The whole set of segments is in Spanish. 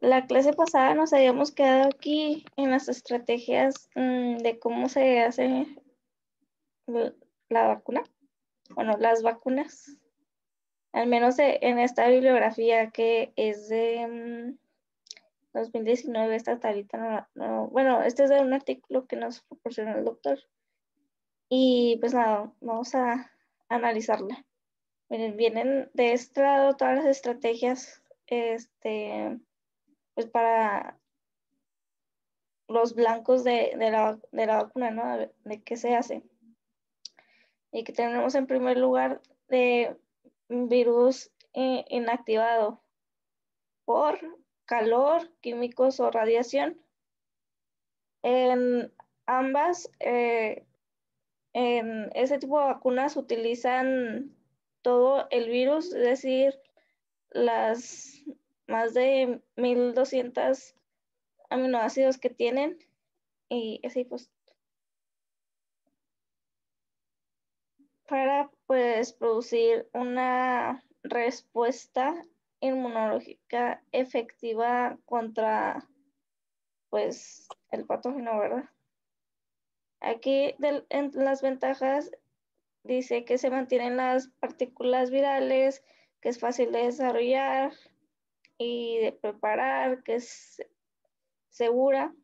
la clase pasada nos habíamos quedado aquí en las estrategias mm, de cómo se hace la vacuna, bueno, las vacunas, al menos e, en esta bibliografía que es de 2019, mm, esta tablita no, bueno, este es de un artículo que nos proporcionó el doctor. Y pues nada, vamos a analizarla. vienen de este lado todas las estrategias este, pues para los blancos de, la, vacuna, ¿no? De, qué se hace. Y que tenemos en primer lugar de virus eh, inactivado por calor, químicos o radiación. En ambas, eh, en ese tipo de vacunas utilizan todo el virus, es decir, las más de 1200 aminoácidos que tienen y así pues para pues producir una respuesta inmunológica efectiva contra pues el patógeno, ¿verdad? Aquí en las ventajas dice que se mantienen las partículas virales, que es fácil de desarrollar, y de preparar, que es segura,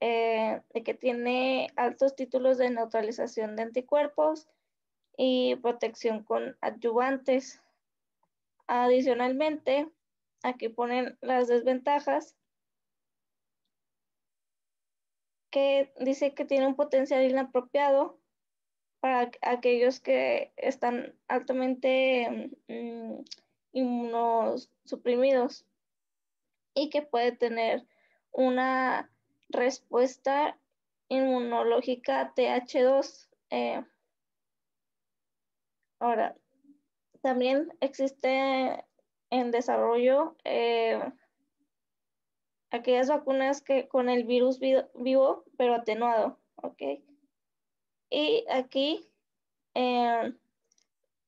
eh, que tiene altos títulos de neutralización de anticuerpos y protección con adyuvantes. Adicionalmente, aquí ponen las desventajas, que dice que tiene un potencial inapropiado para aquellos que están altamente mm, inmunos, suprimidos y que puede tener una respuesta inmunológica TH2. Eh, ahora, también existe en desarrollo eh, aquellas vacunas que con el virus vivo pero atenuado, ¿ok? Y aquí eh,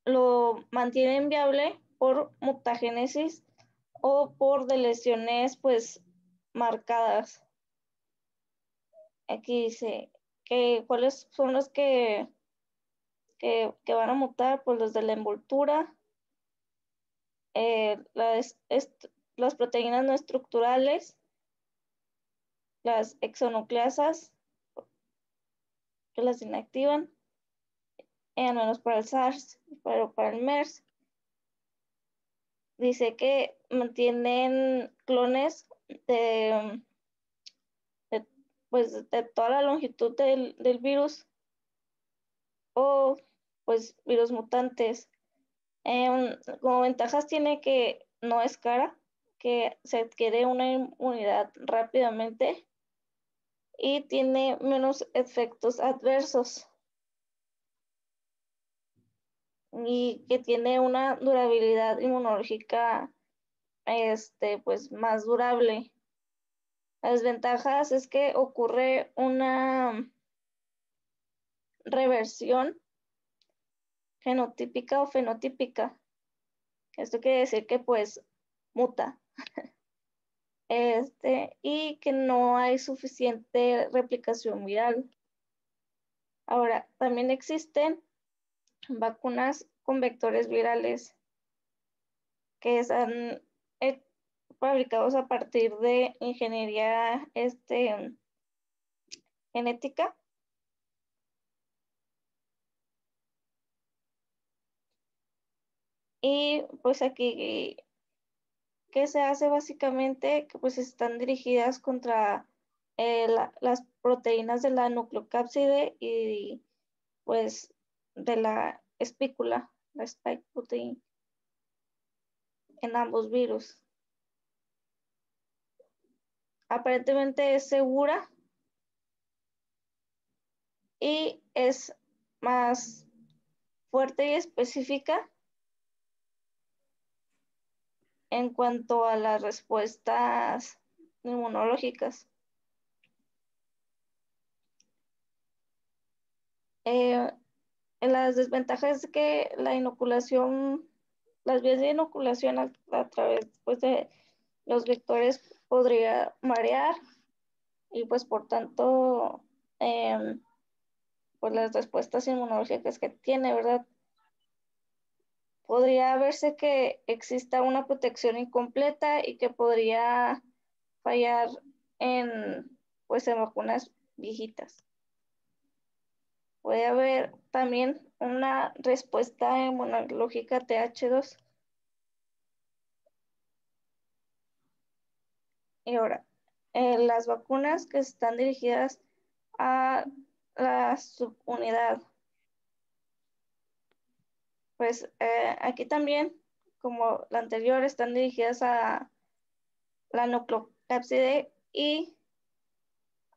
lo mantienen viable por mutagénesis o por de lesiones pues marcadas. Aquí dice que cuáles son los que, van a mutar, pues los de la envoltura, eh, las, proteínas no estructurales, las exonucleasas, que las inactivan, eh, al menos para el SARS, pero para el MERS, dice que mantienen clones de, pues, toda la longitud del, virus o pues virus mutantes. Em, como ventajas tiene que no es cara, que se adquiere una inmunidad rápidamente y tiene menos efectos adversos y que tiene una durabilidad inmunológica este, pues, más durable. Las ventajas es que ocurre una reversión genotípica o fenotípica. Esto quiere decir que pues muta. Este, y que no hay suficiente replicación viral. Ahora, también existen vacunas con vectores virales que están eh, fabricados a partir de ingeniería este, genética. Y pues aquí, ¿qué se hace básicamente? Que pues están dirigidas contra eh, las proteínas de la nucleocápside y pues de la espícula, la spike protein, en ambos virus. Aparentemente es segura y es más fuerte y específica en cuanto a las respuestas inmunológicas. Eh, en las desventajas es que la inoculación, las vías de inoculación a, través pues, de los vectores podría marear y pues por tanto em, pues las respuestas inmunológicas que tiene, ¿verdad? Podría verse que exista una protección incompleta y que podría fallar en, pues, en vacunas viejitas. Puede haber también una respuesta inmunológica TH2. Y ahora, eh, las vacunas que están dirigidas a la subunidad. Pues eh, aquí también, como la anterior, están dirigidas a la nucleocápside y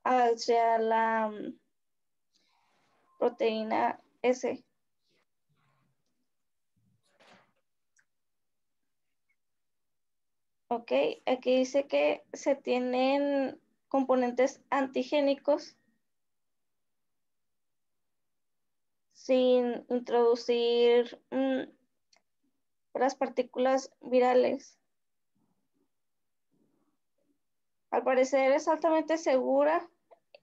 hacia la mm, proteína S. Ok, aquí dice que se tienen componentes antigénicos sin introducir mm, las partículas virales. Al parecer es altamente segura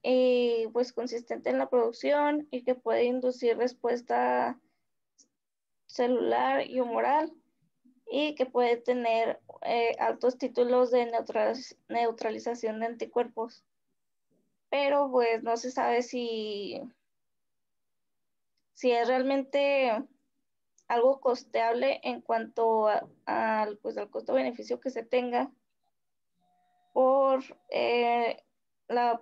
eh, pues consistente en la producción y que puede inducir respuesta celular y humoral y que puede tener eh, altos títulos de neutralización de anticuerpos. Pero pues no se sabe si, si es realmente algo costeable en cuanto a, al pues, costo-beneficio que se tenga por eh, la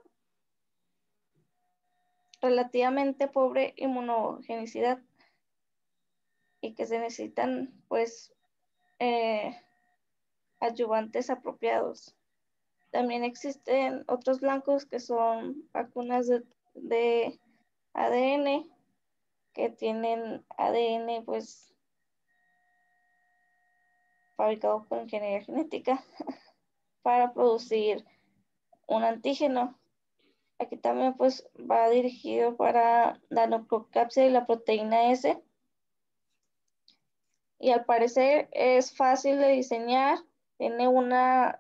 relativamente pobre inmunogenicidad y que se necesitan pues eh, ayudantes apropiados. También existen otros blancos que son vacunas de, ADN que tienen ADN pues fabricado por ingeniería genética para producir un antígeno Aquí también pues va dirigido para la nucleocápside y la proteína S. Y al parecer es fácil de diseñar, tiene una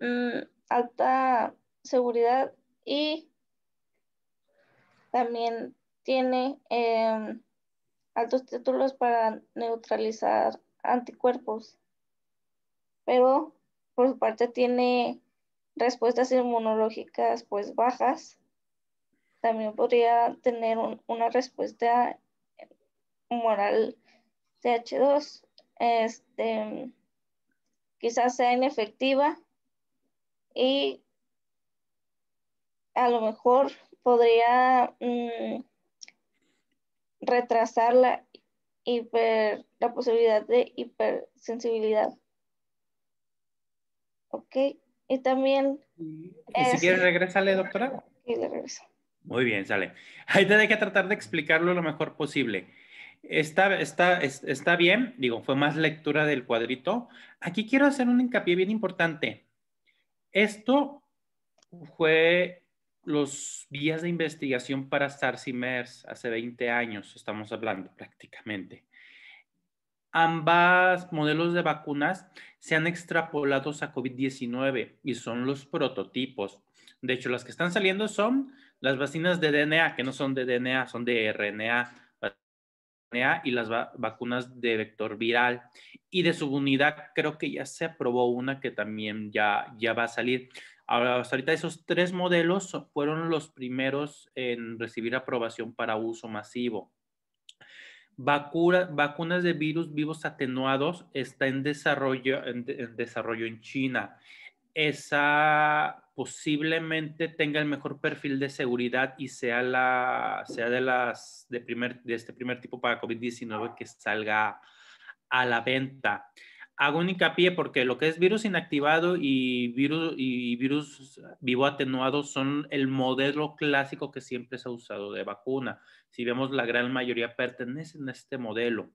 mm, alta seguridad y también tiene em, altos títulos para neutralizar anticuerpos. Pero por su parte tiene respuestas inmunológicas pues bajas, también podría tener una respuesta moral TH2, este, quizás sea inefectiva y a lo mejor podría mm, retrasar la, la posibilidad de hipersensibilidad. Ok. Y también... ¿Y si quieres este, regresarle, doctora? Muy bien, sale. Ahí te que tratar de explicarlo lo mejor posible. Está, está, está bien, digo, fue más lectura del cuadrito. Aquí quiero hacer un hincapié bien importante. Esto fue los días de investigación para SARS y MERS hace 20 años, estamos hablando prácticamente. Ambas modelos de vacunas se han extrapolado a COVID-19 y son los prototipos. De hecho, las que están saliendo son las vacunas de DNA, que no son de DNA, son de RNA, y las vacunas de vector viral. Y de subunidad creo que ya se aprobó una que también ya, ya va a salir. Ahora, ahorita esos tres modelos fueron los primeros en recibir aprobación para uso masivo vacunas de virus vivos atenuados está en desarrollo en, desarrollo en China. Esa posiblemente tenga el mejor perfil de seguridad y sea, la, sea de, las, primer, de este primer tipo para COVID-19 que salga a la venta hago un hincapié porque lo que es virus inactivado y virus, y virus vivo atenuado son el modelo clásico que siempre se ha usado de vacuna. Si vemos, la gran mayoría pertenecen a este modelo.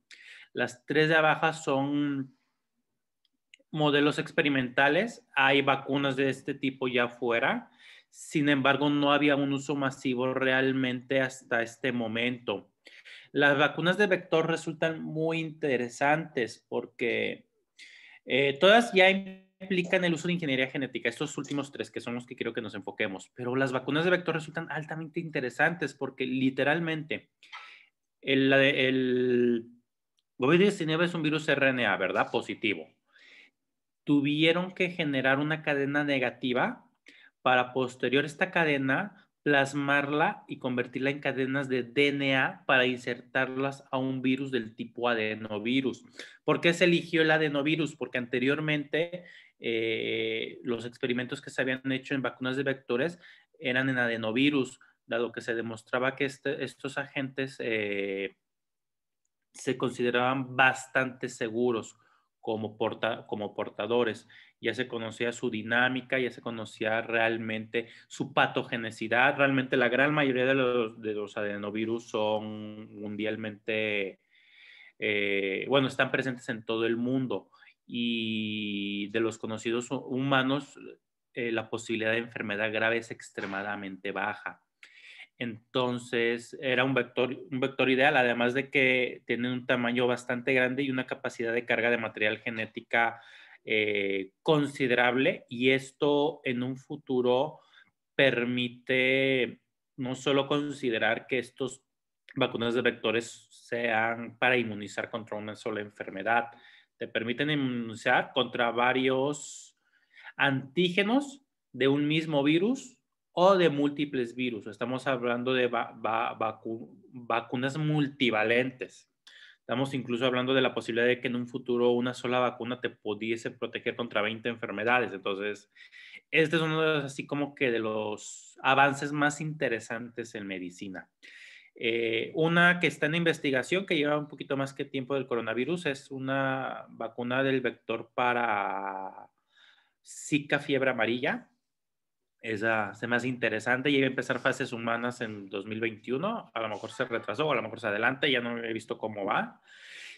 Las tres de abajo son modelos experimentales. Hay vacunas de este tipo ya afuera. Sin embargo, no había un uso masivo realmente hasta este momento. Las vacunas de vector resultan muy interesantes porque eh, todas ya implican el uso de ingeniería genética, estos últimos tres que son los que quiero que nos enfoquemos, pero las vacunas de vector resultan altamente interesantes porque literalmente el, el COVID-19 es un virus RNA, ¿verdad? Positivo. Tuvieron que generar una cadena negativa para posterior esta cadena plasmarla y convertirla en cadenas de DNA para insertarlas a un virus del tipo adenovirus. ¿Por qué se eligió el adenovirus? Porque anteriormente eh, los experimentos que se habían hecho en vacunas de vectores eran en adenovirus, dado que se demostraba que este, estos agentes eh, se consideraban bastante seguros como, porta, como portadores. Ya se conocía su dinámica, ya se conocía realmente su patogenicidad. Realmente la gran mayoría de los, de los adenovirus son mundialmente, eh, bueno, están presentes en todo el mundo. Y de los conocidos humanos, eh, la posibilidad de enfermedad grave es extremadamente baja. Entonces era un vector, un vector ideal, además de que tiene un tamaño bastante grande y una capacidad de carga de material genética eh, considerable y esto en un futuro permite no solo considerar que estos vacunas de vectores sean para inmunizar contra una sola enfermedad, te permiten inmunizar contra varios antígenos de un mismo virus o de múltiples virus. Estamos hablando de vacunas multivalentes. Estamos incluso hablando de la posibilidad de que en un futuro una sola vacuna te pudiese proteger contra 20 enfermedades. Entonces, este es uno de los, así como que de los avances más interesantes en medicina. Eh, una que está en investigación, que lleva un poquito más que tiempo del coronavirus, es una vacuna del vector para Zika fiebre amarilla, esa se me interesante. y iba a empezar fases humanas en 2021. A lo mejor se retrasó o a lo mejor se adelanta. Ya no he visto cómo va.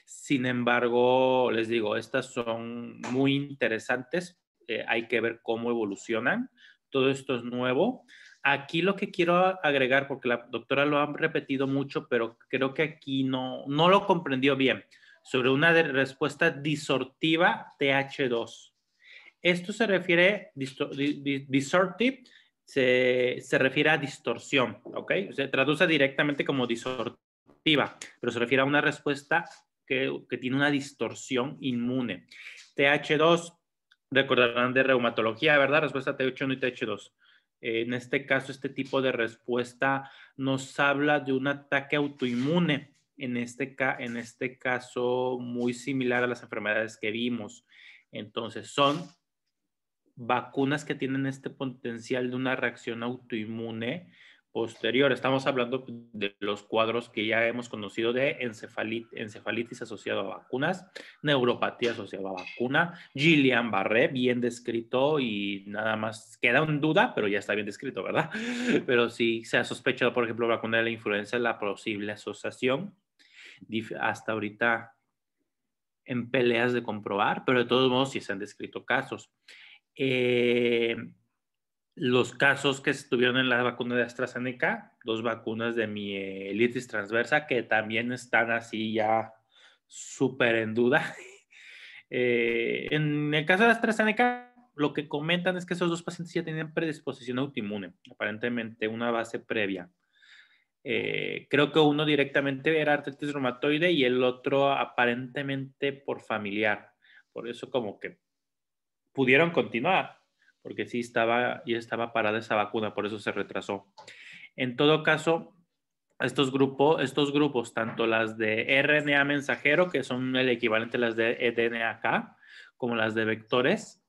Sin embargo, les digo, estas son muy interesantes. Eh, hay que ver cómo evolucionan. Todo esto es nuevo. Aquí lo que quiero agregar, porque la doctora lo ha repetido mucho, pero creo que aquí no, no lo comprendió bien, sobre una respuesta disortiva TH2. Esto se refiere, se, refiere a distorsión, ¿ok? Se traduce directamente como disortiva, pero se refiere a una respuesta que, tiene una distorsión inmune. TH2, recordarán de reumatología, ¿verdad? Respuesta TH1 y TH2. Eh, en este caso, este tipo de respuesta nos habla de un ataque autoinmune, en este, en este caso muy similar a las enfermedades que vimos. Entonces, son vacunas que tienen este potencial de una reacción autoinmune posterior. Estamos hablando de los cuadros que ya hemos conocido de encefalitis asociado a vacunas, neuropatía asociada a vacuna, Gillian Barré, bien descrito y nada más queda en duda, pero ya está bien descrito, ¿verdad? Pero si se ha sospechado, por ejemplo, vacuna de la influenza, la posible asociación. Hasta ahorita en peleas de comprobar, pero de todos modos sí se han descrito casos. Eh, los casos que estuvieron en la vacuna de AstraZeneca, dos vacunas de mielitis eh, transversa que también están así ya súper en duda. Eh, en el caso de AstraZeneca, lo que comentan es que esos dos pacientes ya tenían predisposición autoinmune, aparentemente una base previa. creo que uno directamente era artritis reumatoide y el otro aparentemente por familiar. Por eso como que pudieron continuar, porque sí estaba, ya estaba parada esa vacuna, por eso se retrasó. En todo caso, estos, grupos, estos grupos, tanto las de RNA mensajero, que son el equivalente a las de e DNAK, como las de vectores,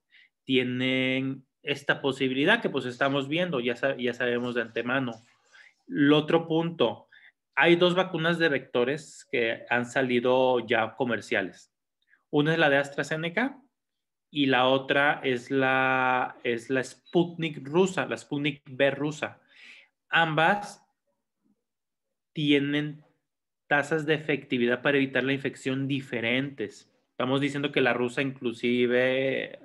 tienen esta posibilidad que pues estamos viendo, ya, ya sabemos de antemano. El otro punto, hay dos vacunas de vectores que han salido ya comerciales. Una es la de AstraZeneca, y la otra es la, es la Sputnik rusa, la Sputnik B rusa. Ambas tienen tasas de efectividad para evitar la infección diferentes. Estamos diciendo que la rusa inclusive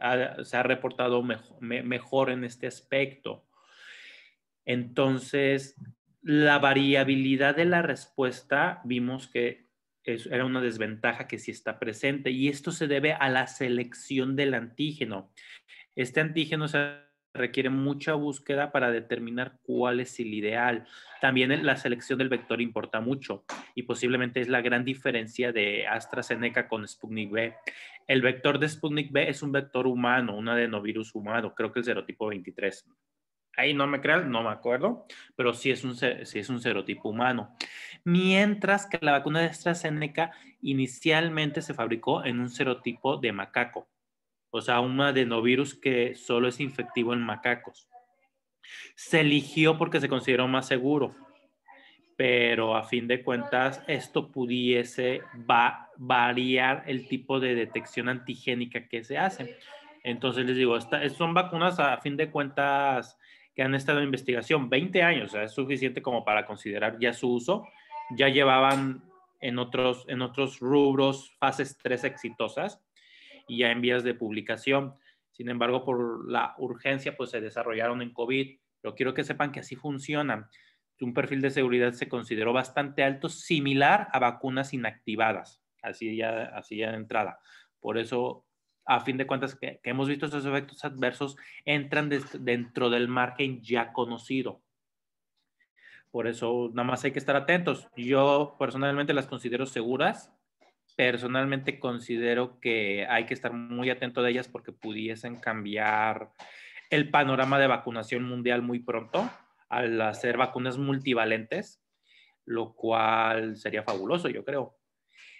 se ha reportado mejor, mejor en este aspecto. Entonces, la variabilidad de la respuesta vimos que era una desventaja que sí está presente y esto se debe a la selección del antígeno. Este antígeno se requiere mucha búsqueda para determinar cuál es el ideal. También la selección del vector importa mucho y posiblemente es la gran diferencia de AstraZeneca con Sputnik B. El vector de Sputnik B es un vector humano, un adenovirus humano, creo que el serotipo 23 ahí no me crean, no me acuerdo, pero sí es un, es un serotipo humano. Mientras que la vacuna de AstraZeneca inicialmente se fabricó en un serotipo de macaco, o sea, un adenovirus que solo es infectivo en macacos. Se eligió porque se consideró más seguro, pero a fin de cuentas esto pudiese variar el tipo de detección antigénica que se hace. Entonces les digo, estas son vacunas a fin de cuentas que han estado en investigación 20 años, o sea, es suficiente como para considerar ya su uso, ya llevaban en otros, en otros rubros fases 3 exitosas y ya en vías de publicación. Sin embargo, por la urgencia, pues se desarrollaron en COVID, pero quiero que sepan que así funcionan. Un perfil de seguridad se consideró bastante alto, similar a vacunas inactivadas, así ya, así ya de entrada. Por eso a fin de cuentas que, hemos visto esos efectos adversos entran dentro del margen ya conocido. Por eso nada más hay que estar atentos. Yo personalmente las considero seguras. Personalmente considero que hay que estar muy atento de ellas porque pudiesen cambiar el panorama de vacunación mundial muy pronto al hacer vacunas multivalentes, lo cual sería fabuloso, yo creo.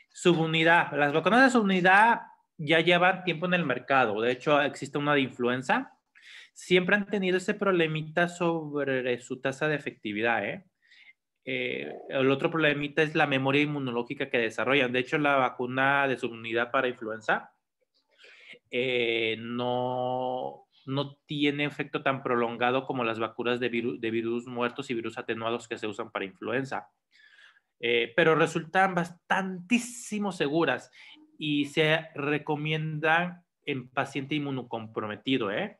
Subunidad. Las vacunas de subunidad ya llevan tiempo en el mercado. De hecho, existe una de influenza. Siempre han tenido ese problemita sobre su tasa de efectividad. ¿eh? Eh, el otro problemita es la memoria inmunológica que desarrollan. De hecho, la vacuna de unidad para influenza eh, no, no tiene efecto tan prolongado como las vacunas de, virus, de virus muertos y virus atenuados que se usan para influenza. pero resultan bastantísimo seguras y se recomienda en paciente inmunocomprometido, ¿eh?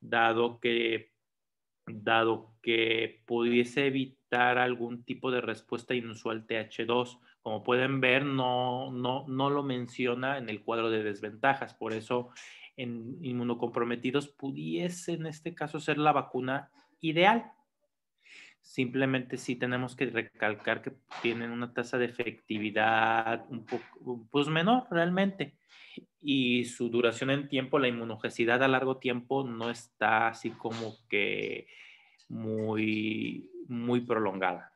dado, que, dado que pudiese evitar algún tipo de respuesta inusual TH2. Como pueden ver, no, no, no lo menciona en el cuadro de desventajas, por eso en inmunocomprometidos pudiese en este caso ser la vacuna ideal. Simplemente sí tenemos que recalcar que tienen una tasa de efectividad un poco pues menor realmente y su duración en tiempo, la inmunogenicidad a largo tiempo no está así como que muy, muy prolongada.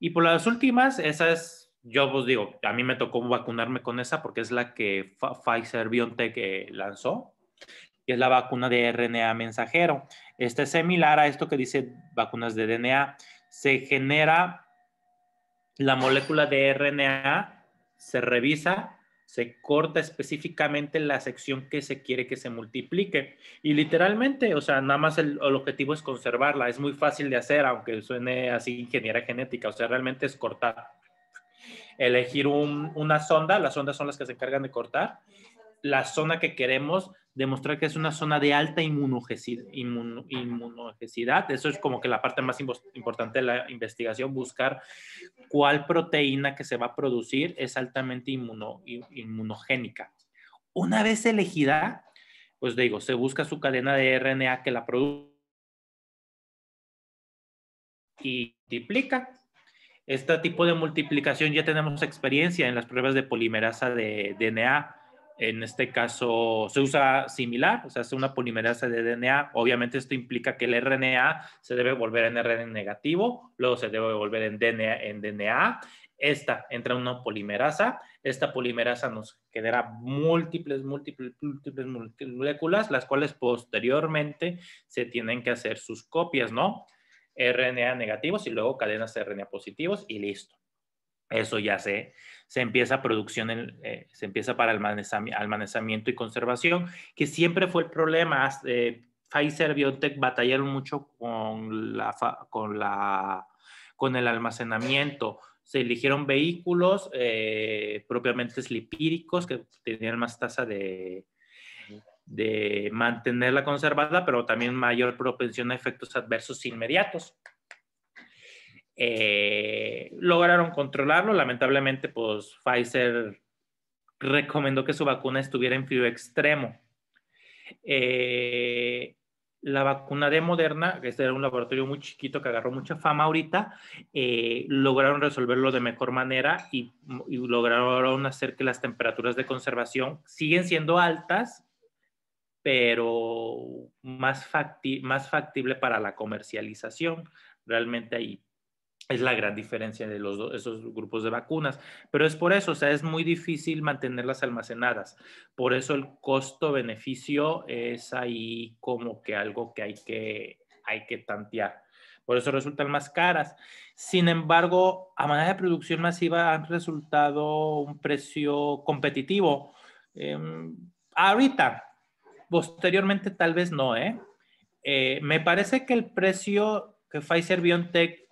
Y por las últimas, esa es, yo os pues, digo, a mí me tocó vacunarme con esa porque es la que Pfizer BioNTech eh, lanzó que es la vacuna de RNA mensajero. Esta es similar a esto que dice vacunas de DNA. Se genera la molécula de RNA, se revisa, se corta específicamente la sección que se quiere que se multiplique. Y literalmente, o sea, nada más el, objetivo es conservarla. Es muy fácil de hacer, aunque suene así ingeniera genética. O sea, realmente es cortar elegir una sonda, las sondas son las que se encargan de cortar, la zona que queremos, demostrar que es una zona de alta inmunogenicidad. Eso es como que la parte más importante de la investigación, buscar cuál proteína que se va a producir es altamente inmunogénica. Una vez elegida, pues digo, se busca su cadena de RNA que la produce y multiplica. Este tipo de multiplicación ya tenemos experiencia en las pruebas de polimerasa de DNA en este caso se usa similar, o sea, hace una polimerasa de DNA. Obviamente esto implica que el RNA se debe volver en RNA negativo, luego se debe volver en DNA, en DNA. Esta entra una polimerasa. Esta polimerasa nos genera múltiples, múltiples, múltiples, moléculas, las cuales posteriormente se tienen que hacer sus copias, ¿no? RNA negativos y luego cadenas de RNA positivos y listo. Eso ya sé se empieza producción, eh, se empieza para almacenamiento y conservación, que siempre fue el problema. Eh, Pfizer, BioNTech batallaron mucho con, la, con, la, con el almacenamiento. Se eligieron vehículos eh, propiamente lipídicos que tenían más tasa de, de mantenerla conservada, pero también mayor propensión a efectos adversos inmediatos. Eh, lograron controlarlo. Lamentablemente, pues Pfizer recomendó que su vacuna estuviera en frío extremo. Eh, la vacuna de Moderna, que este era un laboratorio muy chiquito que agarró mucha fama ahorita, eh, lograron resolverlo de mejor manera y, lograron hacer que las temperaturas de conservación siguen siendo altas, pero más, más factible para la comercialización. Realmente ahí es la gran diferencia de los esos grupos de vacunas. Pero es por eso, o sea, es muy difícil mantenerlas almacenadas. Por eso el costo-beneficio es ahí como que algo que hay que, hay que tantear. Por eso resultan más caras. Sin embargo, a manera de producción masiva han resultado un precio competitivo. Em, ahorita, posteriormente tal vez no, ¿eh? ¿eh? Me parece que el precio que Pfizer BioNTech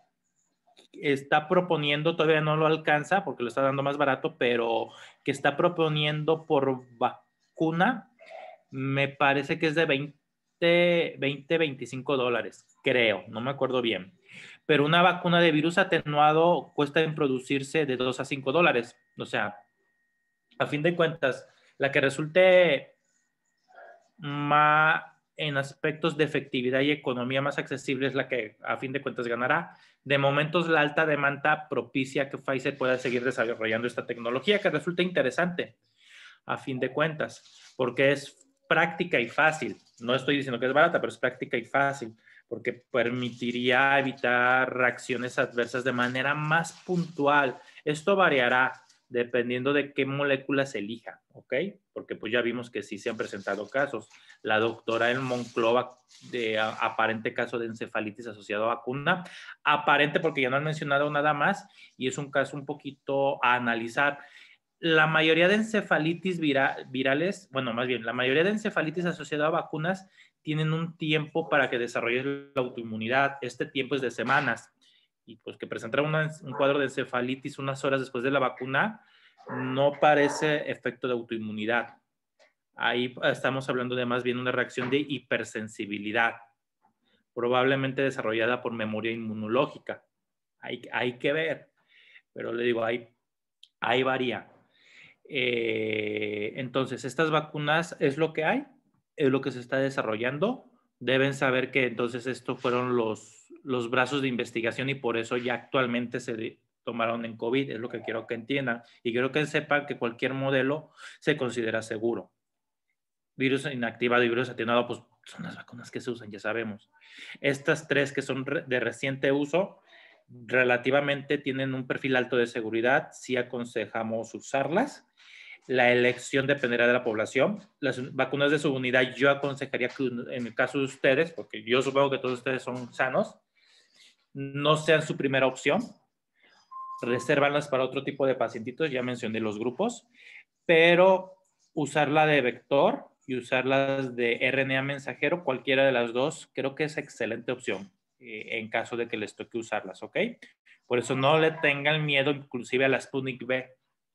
está proponiendo, todavía no lo alcanza porque lo está dando más barato, pero que está proponiendo por vacuna, me parece que es de 20, 20 25 dólares, creo, no me acuerdo bien. Pero una vacuna de virus atenuado cuesta en producirse de 2 a 5 dólares. O sea, a fin de cuentas, la que resulte más en aspectos de efectividad y economía más accesible es la que a fin de cuentas ganará, de momentos, la alta demanda propicia que Pfizer pueda seguir desarrollando esta tecnología, que resulta interesante a fin de cuentas, porque es práctica y fácil. No estoy diciendo que es barata, pero es práctica y fácil, porque permitiría evitar reacciones adversas de manera más puntual. Esto variará dependiendo de qué molécula se elija, ¿ok? Porque pues ya vimos que sí se han presentado casos. La doctora en Monclova, de aparente caso de encefalitis asociado a vacuna, aparente porque ya no han mencionado nada más y es un caso un poquito a analizar. La mayoría de encefalitis virales, bueno, más bien, la mayoría de encefalitis asociada a vacunas tienen un tiempo para que desarrolle la autoinmunidad. Este tiempo es de semanas y pues que presentara un cuadro de encefalitis unas horas después de la vacuna, no parece efecto de autoinmunidad. Ahí eh, estamos hablando de más bien una reacción de hipersensibilidad, probablemente desarrollada por memoria inmunológica. Hay, hay que ver, pero le digo, ahí, ahí varía. Eh, entonces, estas vacunas es lo que hay, es lo que se está desarrollando. Deben saber que entonces estos fueron los los brazos de investigación y por eso ya actualmente se tomaron en COVID, es lo que quiero que entiendan. Y quiero que sepan que cualquier modelo se considera seguro. Virus inactivado y virus atenuado, pues son las vacunas que se usan, ya sabemos. Estas tres que son de reciente uso, relativamente tienen un perfil alto de seguridad, si aconsejamos usarlas. La elección dependerá de la población. Las vacunas de subunidad yo aconsejaría que en el caso de ustedes, porque yo supongo que todos ustedes son sanos, no sean su primera opción. Resérvalas para otro tipo de pacientitos, ya mencioné los grupos, pero usarla de vector y usarlas de RNA mensajero, cualquiera de las dos, creo que es excelente opción eh, en caso de que les toque usarlas, ¿ok? Por eso no le tengan miedo inclusive a las punic B,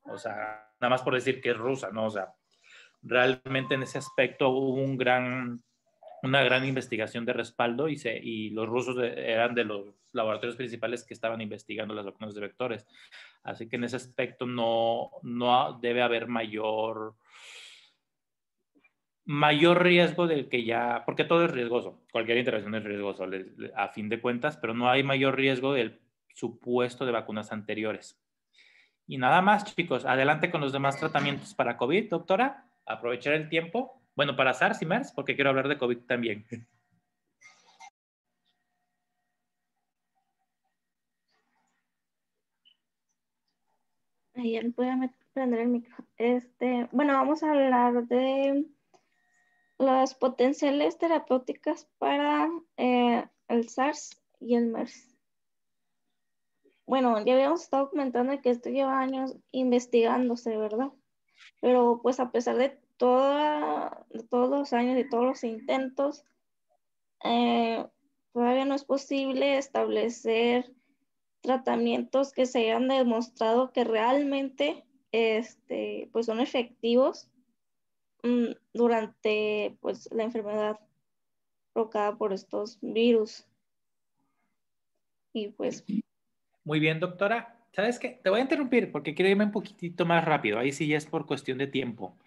o sea, nada más por decir que es rusa, ¿no? O sea, realmente en ese aspecto hubo un gran una gran investigación de respaldo y, se, y los rusos eran de los laboratorios principales que estaban investigando las vacunas de vectores. Así que en ese aspecto no, no debe haber mayor, mayor riesgo del que ya, porque todo es riesgoso, cualquier intervención es riesgoso a fin de cuentas, pero no hay mayor riesgo del supuesto de vacunas anteriores. Y nada más, chicos, adelante con los demás tratamientos para COVID, doctora, aprovechar el tiempo bueno, para SARS y MERS, porque quiero hablar de COVID también. Ayer voy a prender el micrófono. Este, bueno, vamos a hablar de las potenciales terapéuticas para eh, el SARS y el MERS. Bueno, ya habíamos estado comentando que esto lleva años investigándose, ¿verdad? Pero pues a pesar de todos los años, y todos los intentos, eh, todavía no es posible establecer tratamientos que se hayan demostrado que realmente este, pues son efectivos mm, durante pues, la enfermedad provocada por estos virus. Y pues. Muy bien, doctora. ¿Sabes qué? Te voy a interrumpir porque quiero irme un poquitito más rápido. Ahí sí ya es por cuestión de tiempo.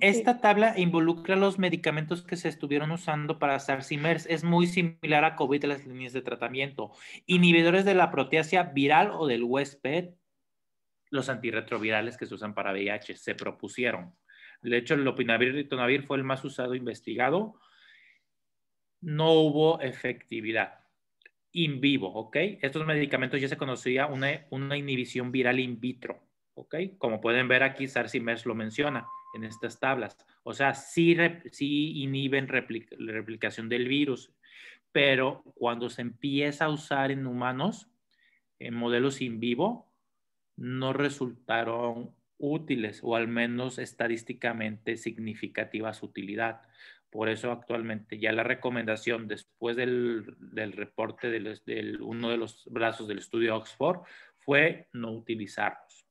Esta tabla involucra los medicamentos que se estuvieron usando para SARS-CoV. Es muy similar a COVID de las líneas de tratamiento. Inhibidores de la proteasia viral o del huésped. Los antirretrovirales que se usan para VIH se propusieron. De hecho, el lopinavir ritonavir fue el más usado investigado. No hubo efectividad in vivo, ¿ok? Estos medicamentos ya se conocía una, inhibición viral in vitro, ¿ok? Como pueden ver aquí, MERS lo menciona en estas tablas. O sea, sí, sí inhiben la replicación del virus, pero cuando se empieza a usar en humanos, en modelos in vivo, no resultaron útiles o al menos estadísticamente significativa su utilidad. Por eso actualmente ya la recomendación después del, reporte de uno de los brazos del estudio Oxford fue no utilizarlos.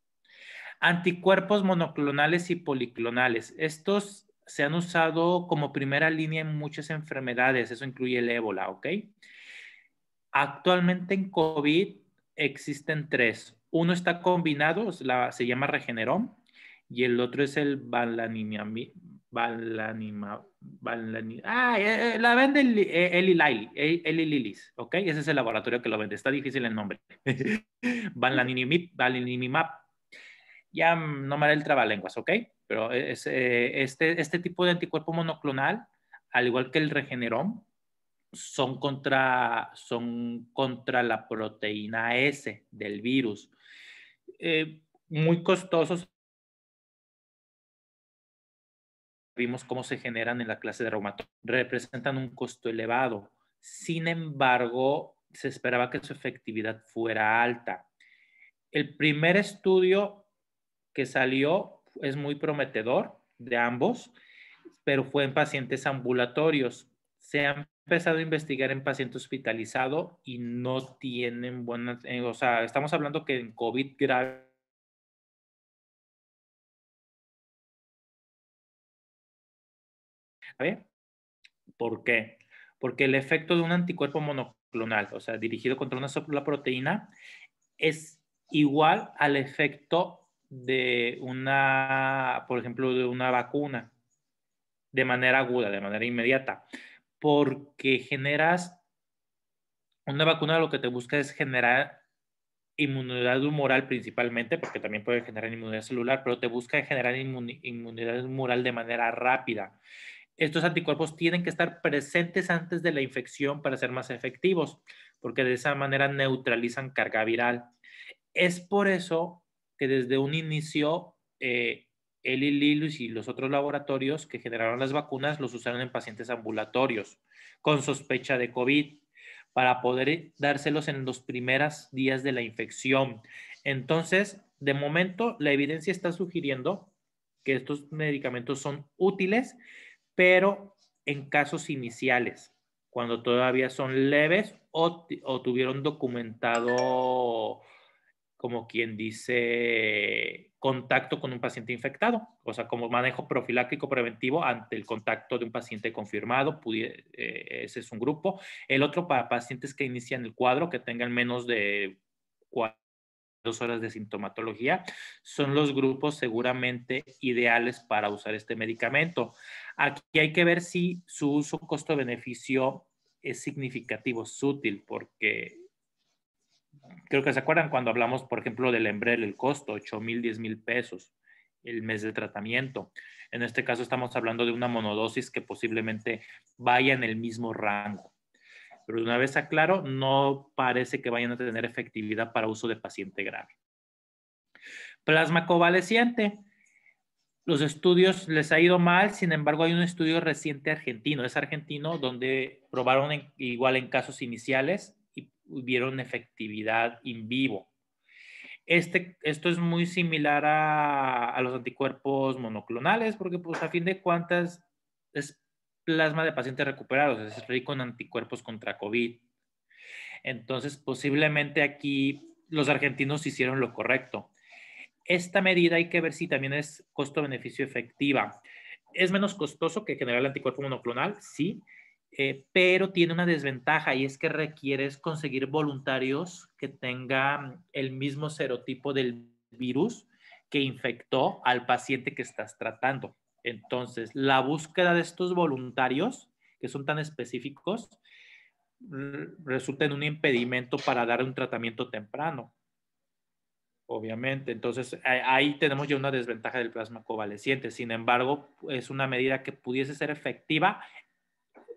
Anticuerpos monoclonales y policlonales. Estos se han usado como primera línea en muchas enfermedades, eso incluye el ébola, ¿ok? Actualmente en COVID existen tres. Uno está combinado, se llama Regeneron, y el otro es el Balanima, Ah, eh, eh, la vende el, eh, Eli ¿ok? Ese es el laboratorio que lo vende, está difícil el nombre. la map. Ya mm, no me haré el trabalenguas, ¿ok? Pero e, este, este tipo de anticuerpo monoclonal, al igual que el regenerón, son contra, son contra la proteína S del virus. muy costosos vimos cómo se generan en la clase de reumatoide, representan un costo elevado. Sin embargo, se esperaba que su efectividad fuera alta. El primer estudio que salió es muy prometedor de ambos, pero fue en pacientes ambulatorios. Se han empezado a investigar en paciente hospitalizado y no tienen buenas, eh, o sea, estamos hablando que en COVID grave ¿Por qué? Porque el efecto de un anticuerpo monoclonal, o sea, dirigido contra una sola proteína, es igual al efecto de una, por ejemplo, de una vacuna, de manera aguda, de manera inmediata, porque generas una vacuna lo que te busca es generar inmunidad humoral principalmente, porque también puede generar inmunidad celular, pero te busca generar inmunidad humoral de manera rápida estos anticuerpos tienen que estar presentes antes de la infección para ser más efectivos, porque de esa manera neutralizan carga viral. Es por eso que desde un inicio eh, el Lilus y los otros laboratorios que generaron las vacunas los usaron en pacientes ambulatorios con sospecha de COVID para poder dárselos en los primeros días de la infección. Entonces, de momento, la evidencia está sugiriendo que estos medicamentos son útiles pero en casos iniciales, cuando todavía son leves o, tuvieron documentado, como quien dice, contacto con un paciente infectado, o sea, como manejo profiláctico preventivo ante el contacto de un paciente confirmado, eh, ese es un grupo. El otro para pacientes que inician el cuadro, que tengan menos de dos horas de sintomatología, son los grupos seguramente ideales para usar este medicamento. Aquí hay que ver si su uso costo-beneficio es significativo, es útil, porque creo que se acuerdan cuando hablamos, por ejemplo, del Embrel, el costo, 8 mil, 10 mil pesos el mes de tratamiento. En este caso estamos hablando de una monodosis que posiblemente vaya en el mismo rango pero una vez aclaro, no parece que vayan a tener efectividad para uso de paciente grave. Plasma covaleciente Los estudios les ha ido mal, sin embargo hay un estudio reciente argentino, es argentino, donde probaron igual en casos iniciales y vieron efectividad in vivo. Este, esto es muy similar a, los anticuerpos monoclonales, porque pues a fin de cuentas es plasma de pacientes recuperados, es rico en anticuerpos contra COVID. Entonces, posiblemente aquí los argentinos hicieron lo correcto. Esta medida hay que ver si también es costo-beneficio efectiva. ¿Es menos costoso que generar el anticuerpo monoclonal? Sí, eh, pero tiene una desventaja y es que requieres conseguir voluntarios que tengan el mismo serotipo del virus que infectó al paciente que estás tratando. Entonces, la búsqueda de estos voluntarios, que son tan específicos, resulta en un impedimento para dar un tratamiento temprano. Obviamente, entonces ahí tenemos ya una desventaja del plasma covaleciente. Sin embargo, es una medida que pudiese ser efectiva,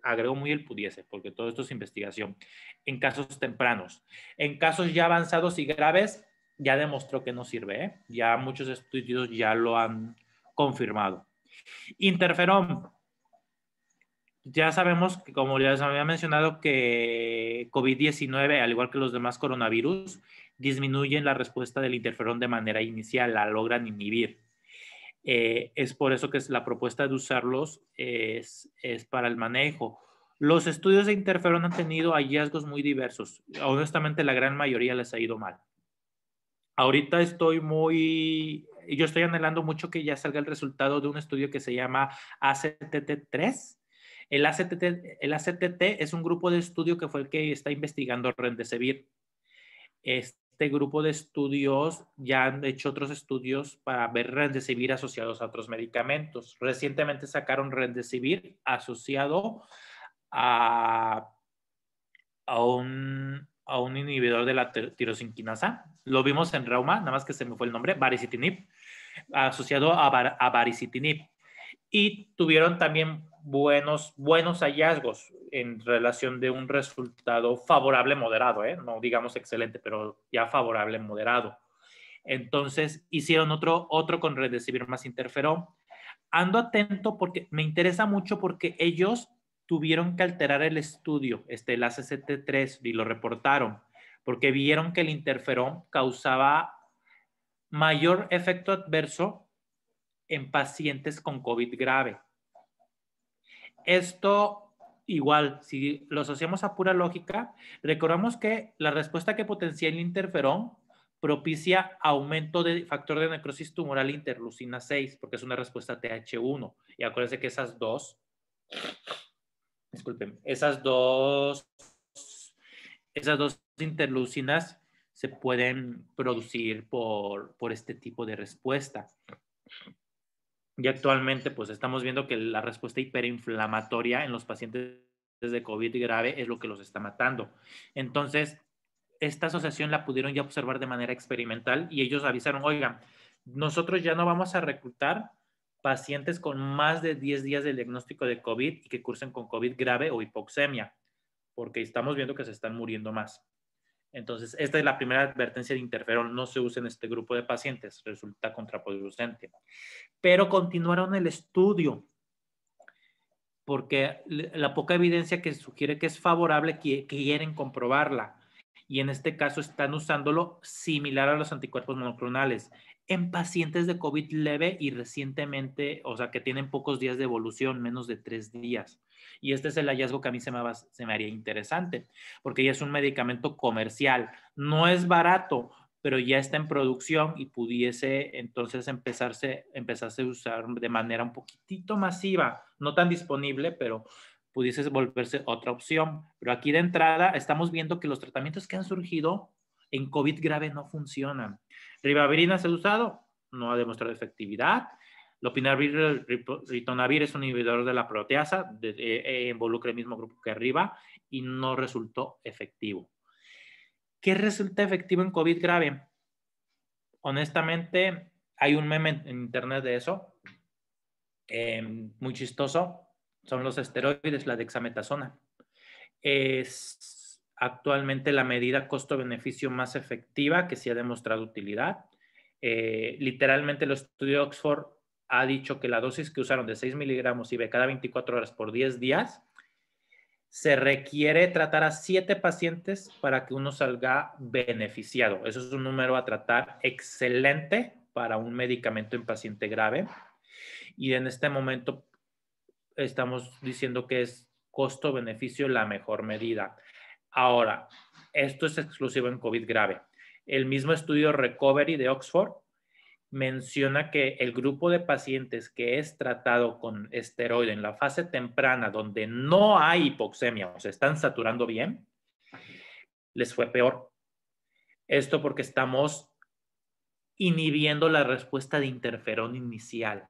agrego muy el pudiese, porque todo esto es investigación, en casos tempranos. En casos ya avanzados y graves, ya demostró que no sirve. ¿eh? Ya muchos estudios ya lo han confirmado. Interferón. Ya sabemos, que, como ya les había mencionado, que COVID-19, al igual que los demás coronavirus, disminuyen la respuesta del interferón de manera inicial, la logran inhibir. Eh, es por eso que es la propuesta de usarlos es, es para el manejo. Los estudios de interferón han tenido hallazgos muy diversos. Honestamente, la gran mayoría les ha ido mal. Ahorita estoy muy yo estoy anhelando mucho que ya salga el resultado de un estudio que se llama ACTT3. El ACTT, el ACTT es un grupo de estudio que fue el que está investigando Rendesevir. Este grupo de estudios ya han hecho otros estudios para ver Rendesevir asociados a otros medicamentos. Recientemente sacaron Rendesevir asociado a un a un inhibidor de la tirosinquinasa. Lo vimos en Reuma, nada más que se me fue el nombre, baricitinib, asociado a, bar, baricitinib. Y tuvieron también buenos, buenos hallazgos en relación de un resultado favorable moderado, ¿eh? no digamos excelente, pero ya favorable moderado. Entonces hicieron otro, otro con redesivir más interferón. Ando atento porque me interesa mucho porque ellos tuvieron que alterar el estudio, este, el ACCT3, y lo reportaron, porque vieron que el interferón causaba mayor efecto adverso en pacientes con COVID grave. Esto igual, si lo asociamos a pura lógica, recordamos que la respuesta que potencia el interferón propicia aumento de factor de necrosis tumoral interlucina 6, porque es una respuesta TH1. Y acuérdense que esas dos disculpen, esas dos, esas dos interlucinas se pueden producir por, este tipo de respuesta. Y actualmente, pues estamos viendo que la respuesta hiperinflamatoria en los pacientes de COVID grave es lo que los está matando. Entonces, esta asociación la pudieron ya observar de manera experimental y ellos avisaron, oigan, nosotros ya no vamos a reclutar pacientes con más de 10 días de diagnóstico de COVID y que cursen con COVID grave o hipoxemia, porque estamos viendo que se están muriendo más. Entonces, esta es la primera advertencia de interferón. No se usa en este grupo de pacientes. Resulta contraproducente. Pero continuaron el estudio porque la poca evidencia que sugiere que es favorable quieren comprobarla. Y en este caso están usándolo similar a los anticuerpos monoclonales en pacientes de COVID leve y recientemente, o sea, que tienen pocos días de evolución, menos de tres días. Y este es el hallazgo que a mí se me, se haría interesante, porque ya es un medicamento comercial, no es barato, pero ya está en producción y pudiese entonces empezarse, empezarse a usar de manera un poquitito masiva, no tan disponible, pero pudiese volverse otra opción. Pero aquí de entrada estamos viendo que los tratamientos que han surgido en COVID grave no funcionan. Ribavirina se ha usado, no ha demostrado efectividad. Lopinavir, ritonavir es un inhibidor de la proteasa, e, involucra el mismo grupo que arriba y no resultó efectivo. ¿Qué resulta efectivo en COVID grave? Honestamente, hay un meme en internet de eso, em, muy chistoso, son los esteroides, la dexametasona. Es actualmente la medida costo-beneficio más efectiva que sí ha demostrado utilidad. Eh, literalmente el estudio de Oxford ha dicho que la dosis que usaron de 6 miligramos y de cada 24 horas por 10 días, se requiere tratar a 7 pacientes para que uno salga beneficiado. Eso es un número a tratar excelente para un medicamento en paciente grave. Y en este momento estamos diciendo que es costo-beneficio la mejor medida. Ahora, esto es exclusivo en COVID grave. El mismo estudio Recovery de Oxford menciona que el grupo de pacientes que es tratado con esteroide en la fase temprana, donde no hay hipoxemia, o se están saturando bien, les fue peor. Esto porque estamos inhibiendo la respuesta de interferón inicial.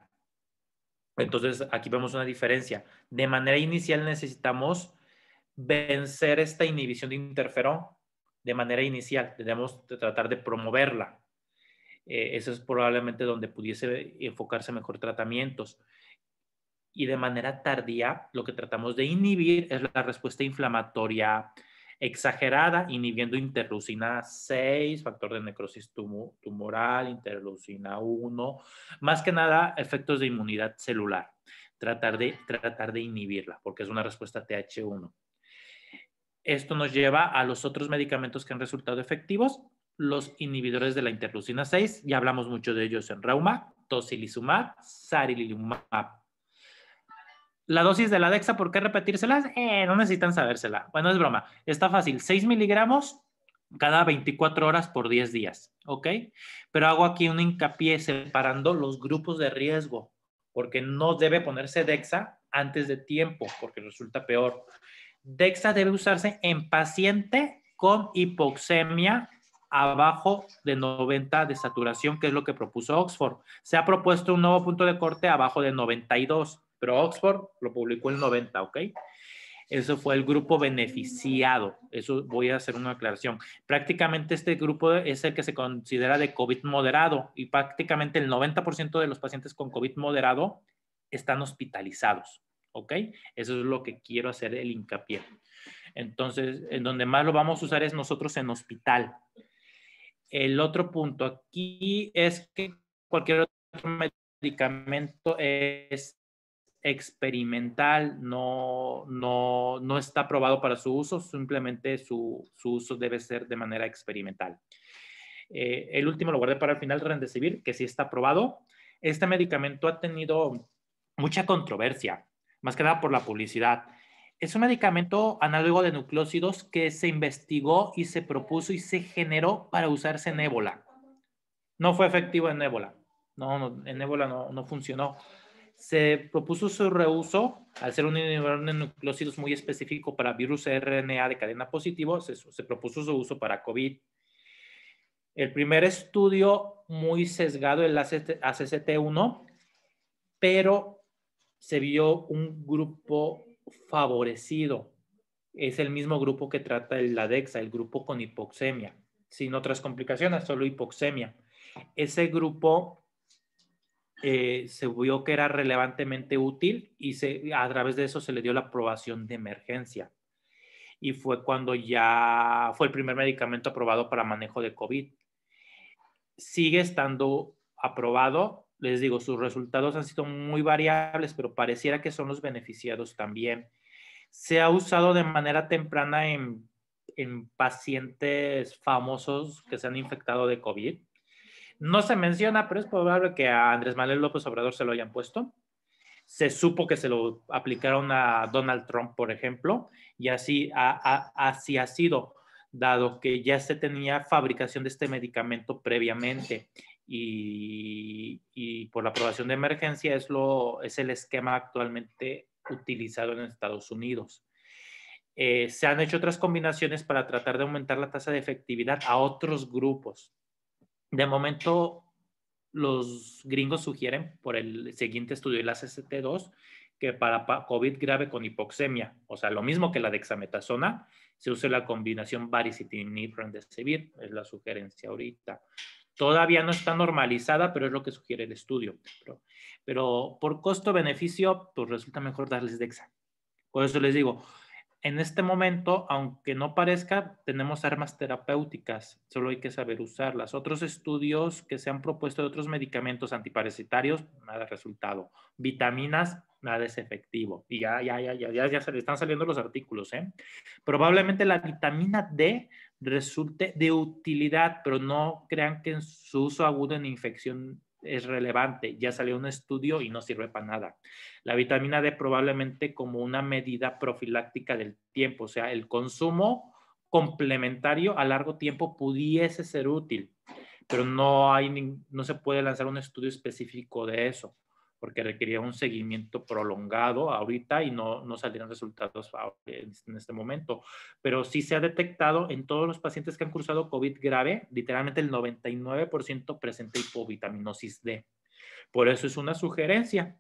Entonces, aquí vemos una diferencia. De manera inicial necesitamos vencer esta inhibición de interferón de manera inicial. Debemos tratar de promoverla. Eh, eso es probablemente donde pudiese enfocarse mejor tratamientos. Y de manera tardía, lo que tratamos de inhibir es la respuesta inflamatoria exagerada, inhibiendo interleucina 6, factor de necrosis tumoral, interleucina 1, más que nada efectos de inmunidad celular. Tratar de, tratar de inhibirla, porque es una respuesta TH1. Esto nos lleva a los otros medicamentos que han resultado efectivos, los inhibidores de la interlucina 6, ya hablamos mucho de ellos en Reuma, tocilizumab, sarilumab. La dosis de la DEXA, ¿por qué repetírselas? Eh, no necesitan sabérsela. Bueno, es broma. Está fácil. 6 miligramos cada 24 horas por 10 días, ¿ok? Pero hago aquí un hincapié separando los grupos de riesgo, porque no debe ponerse DEXA antes de tiempo, porque resulta peor. DEXA debe usarse en paciente con hipoxemia abajo de 90 de saturación, que es lo que propuso Oxford. Se ha propuesto un nuevo punto de corte abajo de 92, pero Oxford lo publicó en 90, ¿ok? Eso fue el grupo beneficiado. Eso voy a hacer una aclaración. Prácticamente este grupo es el que se considera de COVID moderado y prácticamente el 90% de los pacientes con COVID moderado están hospitalizados. ¿ok? Eso es lo que quiero hacer el hincapié. Entonces, en donde más lo vamos a usar es nosotros en hospital. El otro punto aquí es que cualquier otro medicamento es experimental, no, está aprobado para su uso, simplemente su, uso debe ser de manera experimental. Eh, el último lo guardé para el final, Rendecivir, que sí está aprobado. Este medicamento ha tenido mucha controversia más que nada por la publicidad. Es un medicamento análogo de nucleócidos que se investigó y se propuso y se generó para usarse en ébola. No fue efectivo en ébola. No, en ébola no, no funcionó. Se propuso su reuso al ser un inhibidor de nucleócidos muy específico para virus RNA de cadena positivo. Se, se propuso su uso para COVID. El primer estudio muy sesgado, el ACCT1, pero se vio un grupo favorecido. Es el mismo grupo que trata el DEXA, el grupo con hipoxemia, sin otras complicaciones, solo hipoxemia. Ese grupo eh, se vio que era relevantemente útil y a través de eso se le dio la aprobación de emergencia. Y fue cuando ya fue el primer medicamento aprobado para manejo de COVID. Sigue estando aprobado, les digo, sus resultados han sido muy variables, pero pareciera que son los beneficiados también. Se ha usado de manera temprana en, pacientes famosos que se han infectado de COVID. No se menciona, pero es probable que a Andrés Manuel López Obrador se lo hayan puesto. Se supo que se lo aplicaron a Donald Trump, por ejemplo, y así, así ha sido dado que ya se tenía fabricación de este medicamento previamente y, por la aprobación de emergencia es, lo, es el esquema actualmente utilizado en Estados Unidos. Eh, se han hecho otras combinaciones para tratar de aumentar la tasa de efectividad a otros grupos. De momento, los gringos sugieren, por el siguiente estudio de la 2 que para COVID grave con hipoxemia, o sea, lo mismo que la dexametasona, se use la combinación varicitinib-remdesivir, es la sugerencia ahorita. Todavía no está normalizada, pero es lo que sugiere el estudio. Pero, por costo-beneficio, pues resulta mejor darles DEXA. Por eso les digo, en este momento, aunque no parezca, tenemos armas terapéuticas, solo hay que saber usarlas. Otros estudios que se han propuesto de otros medicamentos antiparasitarios, nada resultado. Vitaminas, nada es efectivo. Y ya, ya, ya, ya, ya, se le están saliendo los artículos. ¿eh? Probablemente la vitamina D resulte de utilidad, pero no crean que en su uso agudo en infección es relevante, ya salió un estudio y no sirve para nada. La vitamina D probablemente como una medida profiláctica del tiempo, o sea, el consumo complementario a largo tiempo pudiese ser útil, pero no, hay, no se puede lanzar un estudio específico de eso porque requería un seguimiento prolongado ahorita y no, no resultados en este momento. Pero sí se ha detectado en todos los pacientes que han cursado COVID grave, literalmente el 99% presenta hipovitaminosis D. Por eso es una sugerencia.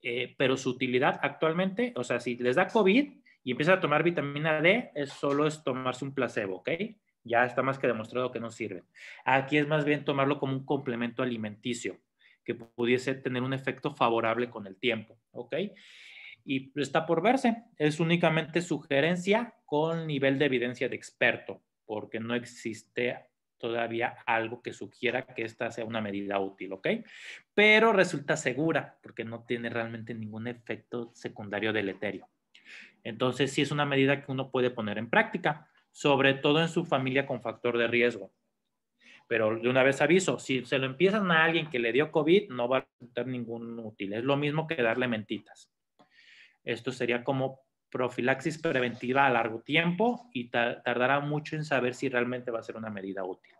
Eh, pero su utilidad actualmente, o sea, si les da COVID y empiezan a tomar vitamina D, es solo es tomarse un placebo, ¿ok? Ya está más que demostrado que no sirve. Aquí es más bien tomarlo como un complemento alimenticio que pudiese tener un efecto favorable con el tiempo, ¿ok? Y está por verse, es únicamente sugerencia con nivel de evidencia de experto, porque no existe todavía algo que sugiera que esta sea una medida útil, ¿ok? Pero resulta segura porque no tiene realmente ningún efecto secundario deleterio. Entonces, sí es una medida que uno puede poner en práctica, sobre todo en su familia con factor de riesgo pero de una vez aviso, si se lo empiezan a alguien que le dio COVID, no va a tener ningún útil. Es lo mismo que darle mentitas. Esto sería como profilaxis preventiva a largo tiempo y tardará mucho en saber si realmente va a ser una medida útil.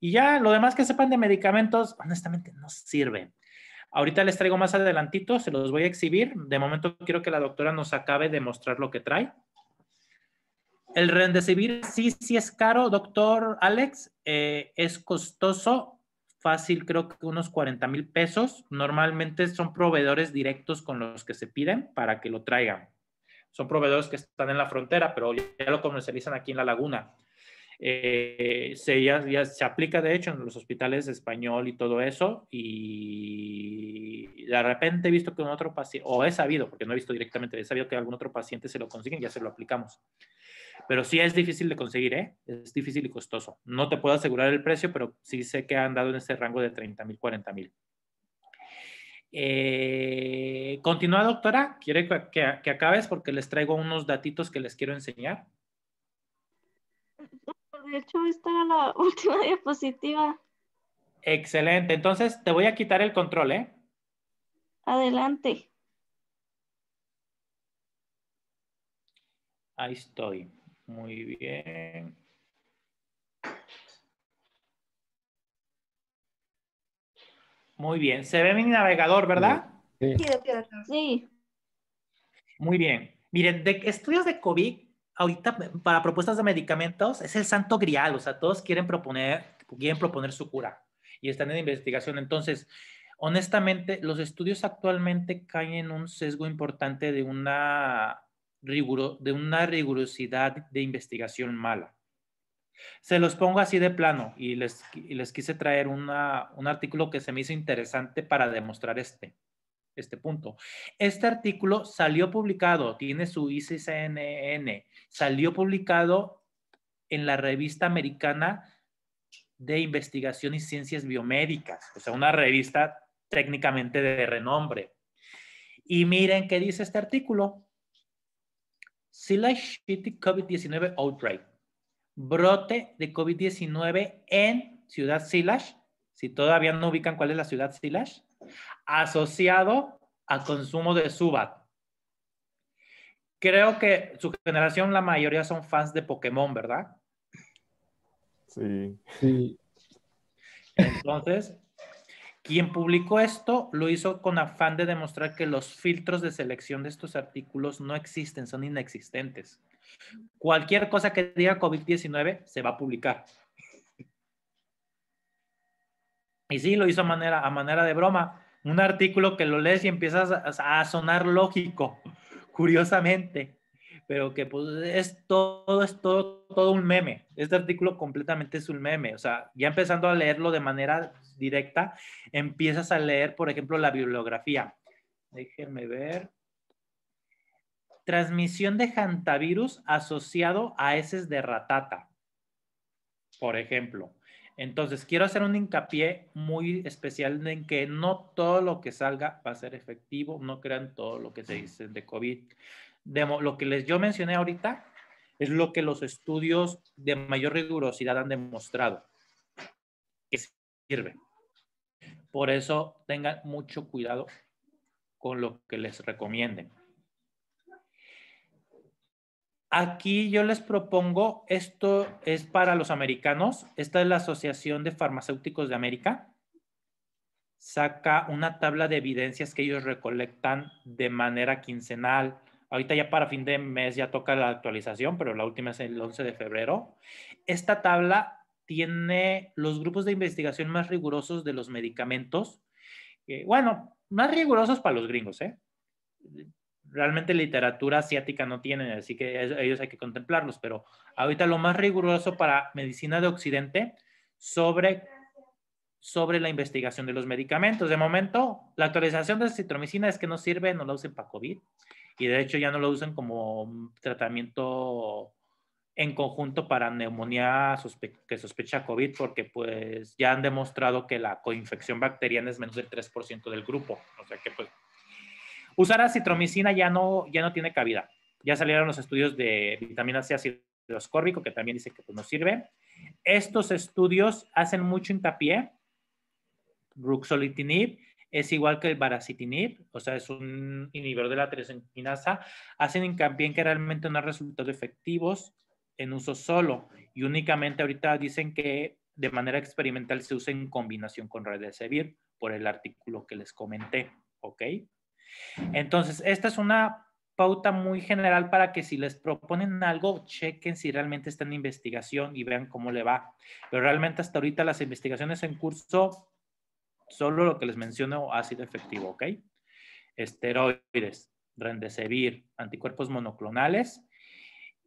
Y ya lo demás que sepan de medicamentos, honestamente, no sirve Ahorita les traigo más adelantito, se los voy a exhibir. De momento quiero que la doctora nos acabe de mostrar lo que trae el rendecibir sí, sí es caro, doctor Alex. Eh, es costoso, fácil, creo que unos 40 mil pesos. Normalmente son proveedores directos con los que se piden para que lo traigan. Son proveedores que están en la frontera, pero ya lo comercializan aquí en la laguna. Eh, se, ya, se aplica de hecho en los hospitales español y todo eso y de repente he visto que un otro paciente, o he sabido, porque no he visto directamente, he sabido que algún otro paciente se lo consiguen, ya se lo aplicamos. Pero sí es difícil de conseguir, ¿eh? Es difícil y costoso. No te puedo asegurar el precio, pero sí sé que han dado en ese rango de 30 mil, 40 mil. Eh, continúa, doctora. ¿Quiere que, acabes? Porque les traigo unos datitos que les quiero enseñar. De hecho, está era la última diapositiva. Excelente. Entonces, te voy a quitar el control, ¿eh? Adelante. Ahí estoy. Muy bien. Muy bien. ¿Se ve mi navegador, verdad? Sí. sí. Muy bien. Miren, de estudios de COVID, ahorita para propuestas de medicamentos, es el santo grial. O sea, todos quieren proponer, quieren proponer su cura y están en investigación. Entonces, honestamente, los estudios actualmente caen en un sesgo importante de una de una rigurosidad de investigación mala. Se los pongo así de plano y les, les quise traer un artículo que se me hizo interesante para demostrar este, este punto. Este artículo salió publicado, tiene su ICCNN, salió publicado en la revista americana de investigación y ciencias biomédicas, o sea, una revista técnicamente de renombre. Y miren qué dice este artículo. City COVID-19 Outbreak. Brote de COVID-19 en Ciudad Silash, si todavía no ubican cuál es la ciudad Silash, asociado a consumo de Subat. Creo que su generación, la mayoría son fans de Pokémon, ¿verdad? Sí. sí. Entonces, quien publicó esto lo hizo con afán de demostrar que los filtros de selección de estos artículos no existen, son inexistentes. Cualquier cosa que diga COVID-19 se va a publicar. Y sí, lo hizo a manera, a manera de broma. Un artículo que lo lees y empiezas a, sonar lógico, curiosamente, pero que pues es todo, es todo, todo un meme. Este artículo completamente es un meme. O sea, ya empezando a leerlo de manera directa, empiezas a leer, por ejemplo, la bibliografía. Déjenme ver. Transmisión de hantavirus asociado a heces de ratata, por ejemplo. Entonces, quiero hacer un hincapié muy especial en que no todo lo que salga va a ser efectivo, no crean todo lo que se dice de COVID. lo que les yo mencioné ahorita es lo que los estudios de mayor rigurosidad han demostrado que sirve. Por eso tengan mucho cuidado con lo que les recomienden. Aquí yo les propongo, esto es para los americanos, esta es la Asociación de Farmacéuticos de América, saca una tabla de evidencias que ellos recolectan de manera quincenal. Ahorita ya para fin de mes ya toca la actualización, pero la última es el 11 de febrero. Esta tabla tiene los grupos de investigación más rigurosos de los medicamentos. bueno, más rigurosos para los gringos, ¿eh? Realmente literatura asiática no tienen, así que ellos hay que contemplarlos, pero ahorita lo más riguroso para medicina de Occidente sobre, sobre la investigación de los medicamentos. De momento, la actualización de citromicina es que no sirve, no la usen para COVID y de hecho ya no la usan como tratamiento en conjunto para neumonía que sospecha COVID, porque pues ya han demostrado que la coinfección bacteriana es menos del 3% del grupo. O sea que pues usar acitromicina ya no, ya no tiene cabida. Ya salieron los estudios de vitamina C acidoscórbico, que también dice que pues, no sirve. Estos estudios hacen mucho hincapié. Ruxolitinib es igual que el baracitinib, o sea, es un inhibidor de la tresenquinasa. Hacen hincapié en que realmente no han resultado efectivos en uso solo y únicamente ahorita dicen que de manera experimental se usa en combinación con rendecevir por el artículo que les comenté, ¿ok? Entonces, esta es una pauta muy general para que si les proponen algo, chequen si realmente está en investigación y vean cómo le va. Pero realmente hasta ahorita las investigaciones en curso, solo lo que les menciono ha sido efectivo, ¿ok? Esteroides, rendesevir, anticuerpos monoclonales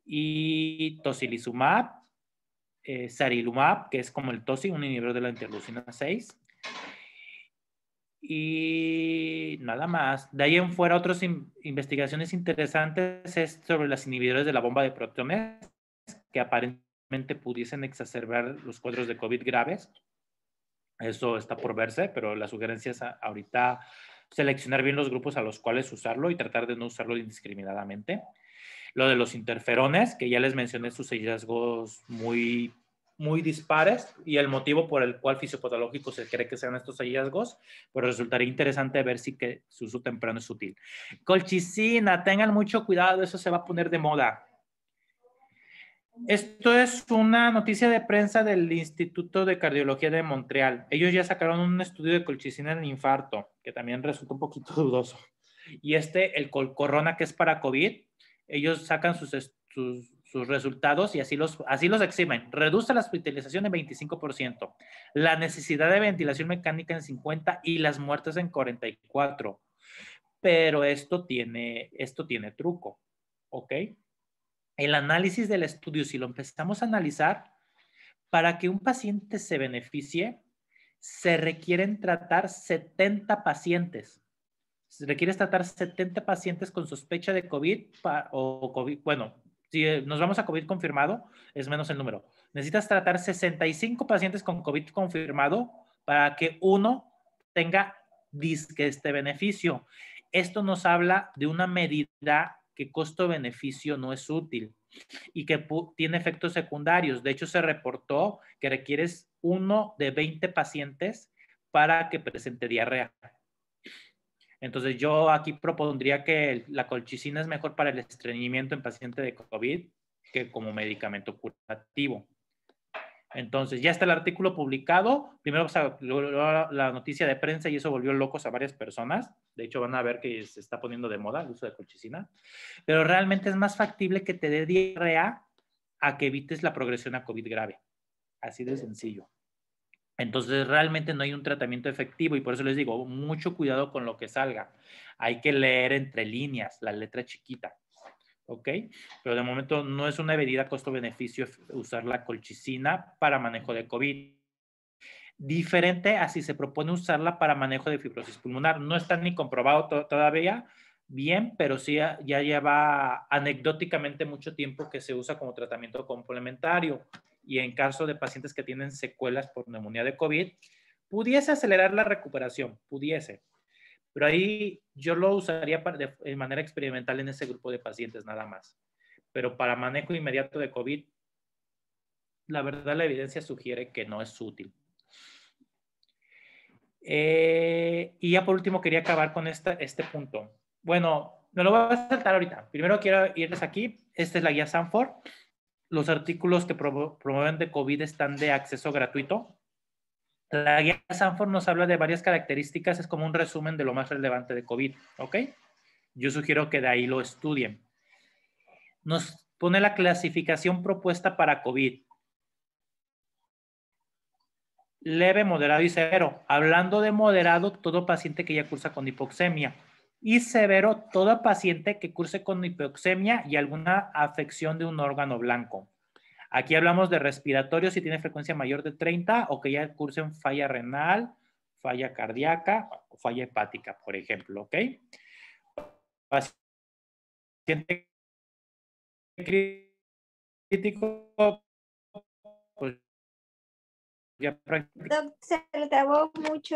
y tocilizumab, eh, sarilumab, que es como el tosi, un inhibidor de la interleucina 6. Y nada más. De ahí en fuera, otras investigaciones interesantes es sobre las inhibidores de la bomba de proteones que aparentemente pudiesen exacerbar los cuadros de COVID graves. Eso está por verse, pero la sugerencia es ahorita seleccionar bien los grupos a los cuales usarlo y tratar de no usarlo indiscriminadamente lo de los interferones, que ya les mencioné sus hallazgos muy, muy dispares y el motivo por el cual fisiopatológico se cree que sean estos hallazgos, pero pues resultaría interesante ver si que su uso temprano es útil. Colchicina, tengan mucho cuidado, eso se va a poner de moda. Esto es una noticia de prensa del Instituto de Cardiología de Montreal. Ellos ya sacaron un estudio de colchicina en infarto, que también resulta un poquito dudoso. Y este, el corona que es para COVID, ellos sacan sus, resultados y así los, así los eximen. Reduce la hospitalización en 25%, la necesidad de ventilación mecánica en 50% y las muertes en 44%. Pero esto tiene, esto tiene truco, ¿ok? El análisis del estudio, si lo empezamos a analizar, para que un paciente se beneficie, se requieren tratar 70 pacientes requieres tratar 70 pacientes con sospecha de COVID o COVID, bueno, si eh, nos vamos a COVID confirmado, es menos el número. Necesitas tratar 65 pacientes con COVID confirmado para que uno tenga este beneficio. Esto nos habla de una medida que costo-beneficio no es útil y que tiene efectos secundarios. De hecho, se reportó que requieres uno de 20 pacientes para que presente diarrea. Entonces yo aquí propondría que la colchicina es mejor para el estreñimiento en paciente de COVID que como medicamento curativo. Entonces ya está el artículo publicado. Primero la noticia de prensa y eso volvió locos a varias personas. De hecho van a ver que se está poniendo de moda el uso de colchicina. Pero realmente es más factible que te dé diarrea a que evites la progresión a COVID grave. Así de sencillo. Entonces realmente no hay un tratamiento efectivo y por eso les digo, mucho cuidado con lo que salga. Hay que leer entre líneas, la letra chiquita. ¿Ok? Pero de momento no es una medida costo-beneficio usar la colchicina para manejo de COVID. Diferente a si se propone usarla para manejo de fibrosis pulmonar. No está ni comprobado todavía bien, pero sí ya, ya lleva anecdóticamente mucho tiempo que se usa como tratamiento complementario y en caso de pacientes que tienen secuelas por neumonía de COVID, pudiese acelerar la recuperación, pudiese. Pero ahí yo lo usaría de, manera experimental en ese grupo de pacientes nada más. Pero para manejo inmediato de COVID, la verdad la evidencia sugiere que no es útil. Eh, y ya por último quería acabar con esta, este punto. Bueno, no lo voy a saltar ahorita. Primero quiero irles aquí. Esta es la guía Sanford los artículos que promueven de COVID están de acceso gratuito. La guía Sanford nos habla de varias características, es como un resumen de lo más relevante de COVID, ¿ok? Yo sugiero que de ahí lo estudien. Nos pone la clasificación propuesta para COVID. Leve, moderado y severo. Hablando de moderado, todo paciente que ya cursa con hipoxemia y severo todo paciente que curse con hipoxemia y alguna afección de un órgano blanco. Aquí hablamos de respiratorio si tiene frecuencia mayor de 30 o que ya curse cursen falla renal, falla cardíaca o falla hepática, por ejemplo, ¿ok? Paciente crítico, pues, Se le mucho.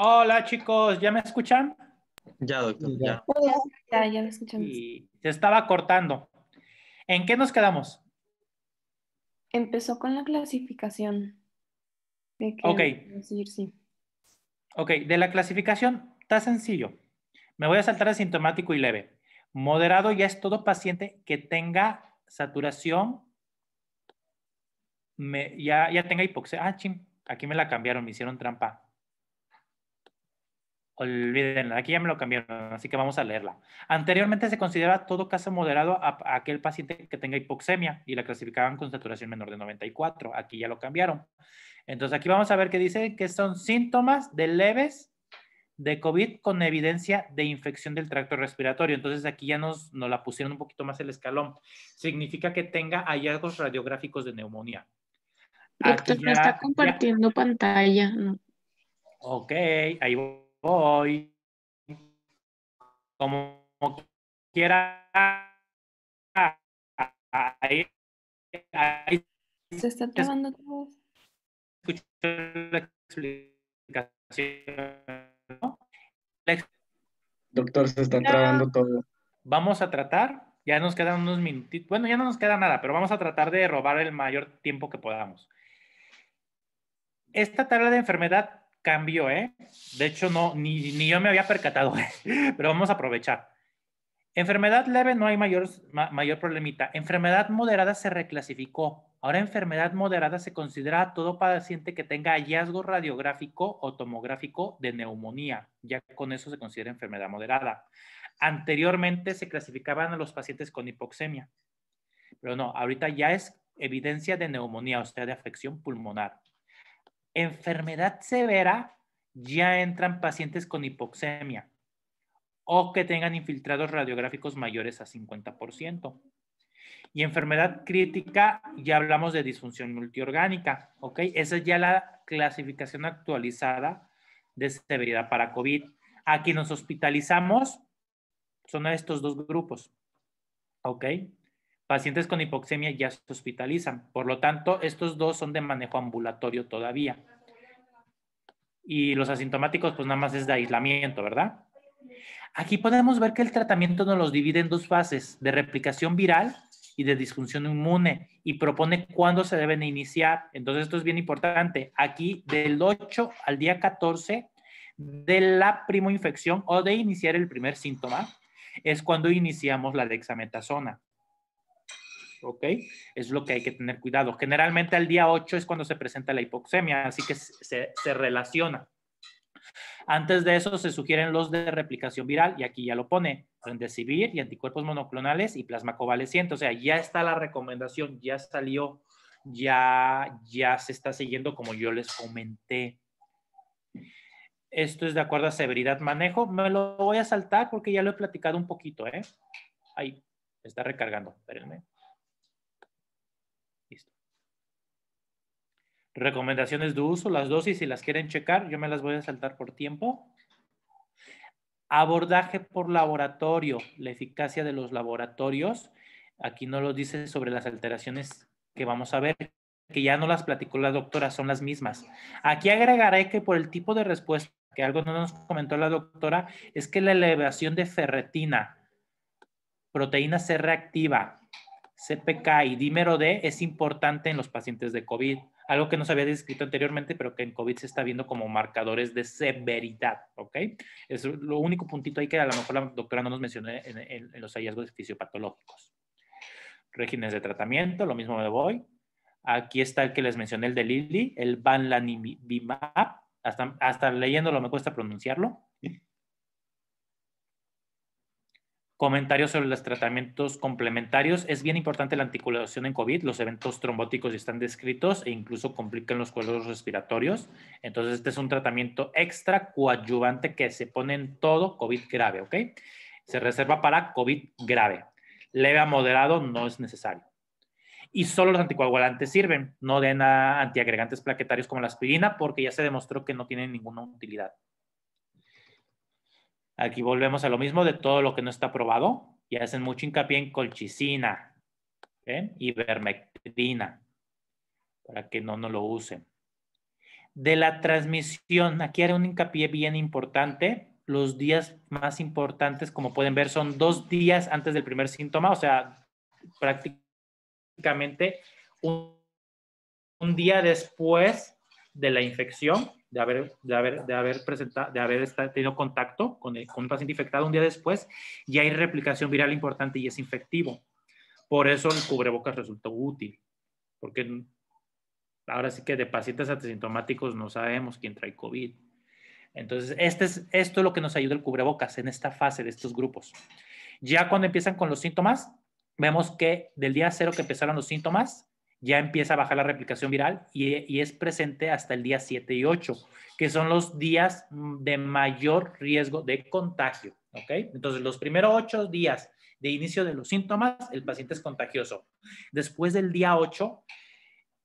Hola chicos, ¿ya me escuchan? Ya, doctor, ya. Ya, ya me escuchamos. Y se estaba cortando. ¿En qué nos quedamos? Empezó con la clasificación. ok. sí. Ok, de la clasificación está sencillo. Me voy a saltar asintomático y leve. Moderado ya es todo paciente que tenga saturación, ya, ya tenga hipoxia. Ah, ching, aquí me la cambiaron, me hicieron trampa. Olvídenla, aquí ya me lo cambiaron, así que vamos a leerla. Anteriormente se consideraba todo caso moderado a, aquel paciente que tenga hipoxemia y la clasificaban con saturación menor de 94. Aquí ya lo cambiaron. Entonces aquí vamos a ver que dice que son síntomas de leves de COVID con evidencia de infección del tracto respiratorio. Entonces aquí ya nos, la pusieron un poquito más el escalón. Significa que tenga hallazgos radiográficos de neumonía. Doctor, me está compartiendo pantalla. Ok, ahí voy voy, como, quiera. Ahí, Se está trabando todo. Escuché la explicación. Doctor, se está trabando todo. Vamos a tratar, ya nos quedan unos minutitos, bueno, ya no nos queda nada, pero vamos a tratar de robar el mayor tiempo que podamos. Esta tabla de enfermedad cambio, ¿eh? De hecho, no, ni, yo me había percatado, ¿eh? pero vamos a aprovechar. Enfermedad leve no hay mayor, mayor problemita. Enfermedad moderada se reclasificó. Ahora enfermedad moderada se considera todo paciente que tenga hallazgo radiográfico o tomográfico de neumonía. Ya con eso se considera enfermedad moderada. Anteriormente se clasificaban a los pacientes con hipoxemia, pero no, ahorita ya es evidencia de neumonía, o sea, de afección pulmonar enfermedad severa ya entran pacientes con hipoxemia o que tengan infiltrados radiográficos mayores a 50%. Y enfermedad crítica, ya hablamos de disfunción multiorgánica, ¿ok? Esa es ya la clasificación actualizada de severidad para COVID. Aquí nos hospitalizamos, son estos dos grupos, ¿ok? pacientes con hipoxemia ya se hospitalizan. Por lo tanto, estos dos son de manejo ambulatorio todavía. Y los asintomáticos, pues nada más es de aislamiento, ¿verdad? Aquí podemos ver que el tratamiento nos los divide en dos fases, de replicación viral y de disfunción inmune, y propone cuándo se deben iniciar. Entonces, esto es bien importante. Aquí, del 8 al día 14 de la primoinfección o de iniciar el primer síntoma, es cuando iniciamos la dexametasona. ¿ok? Es lo que hay que tener cuidado. Generalmente al día 8 es cuando se presenta la hipoxemia, así que se, relaciona. Antes de eso se sugieren los de replicación viral y aquí ya lo pone, rendecibir y anticuerpos monoclonales y plasma O sea, ya está la recomendación, ya salió, ya, ya se está siguiendo como yo les comenté. Esto es de acuerdo a severidad manejo. Me lo voy a saltar porque ya lo he platicado un poquito. ¿eh? Ahí, está recargando, espérenme. recomendaciones de uso, las dosis, si las quieren checar, yo me las voy a saltar por tiempo. Abordaje por laboratorio, la eficacia de los laboratorios. Aquí no lo dice sobre las alteraciones que vamos a ver, que ya no las platicó la doctora, son las mismas. Aquí agregaré que por el tipo de respuesta, que algo no nos comentó la doctora, es que la elevación de ferretina, proteína C reactiva, CPK y dímero D es importante en los pacientes de COVID algo que no se había descrito anteriormente, pero que en COVID se está viendo como marcadores de severidad, ¿ok? Es lo único puntito ahí que a lo mejor la doctora no nos mencionó en, los hallazgos fisiopatológicos. Regímenes de tratamiento, lo mismo me voy. Aquí está el que les mencioné, el de Lilly, el Van hasta, hasta leyéndolo me cuesta pronunciarlo. comentarios sobre los tratamientos complementarios. Es bien importante la anticoagulación en COVID. Los eventos trombóticos ya están descritos e incluso complican los cuadros respiratorios. Entonces, este es un tratamiento extra coadyuvante que se pone en todo COVID grave, ¿ok? Se reserva para COVID grave. Leve a moderado no es necesario. Y solo los anticoagulantes sirven. No den a antiagregantes plaquetarios como la aspirina porque ya se demostró que no tienen ninguna utilidad. Aquí volvemos a lo mismo de todo lo que no está probado y hacen mucho hincapié en colchicina, y vermectina para que no, nos lo usen. De la transmisión, aquí haré un hincapié bien importante. Los días más importantes, como pueden ver, son dos días antes del primer síntoma, o sea, prácticamente un día después de la infección de haber, de haber, tenido contacto con, un paciente infectado un día después, y hay replicación viral importante y es infectivo. Por eso el cubrebocas resultó útil, porque ahora sí que de pacientes asintomáticos no sabemos quién trae COVID. Entonces, este esto es lo que nos ayuda el cubrebocas en esta fase de estos grupos. Ya cuando empiezan con los síntomas, vemos que del día cero que empezaron los síntomas, ya empieza a bajar la replicación viral y, es presente hasta el día 7 y 8, que son los días mm, de mayor riesgo de contagio. ¿ok? Entonces, los primeros ocho días de inicio de los síntomas, el paciente es contagioso. Después del día 8,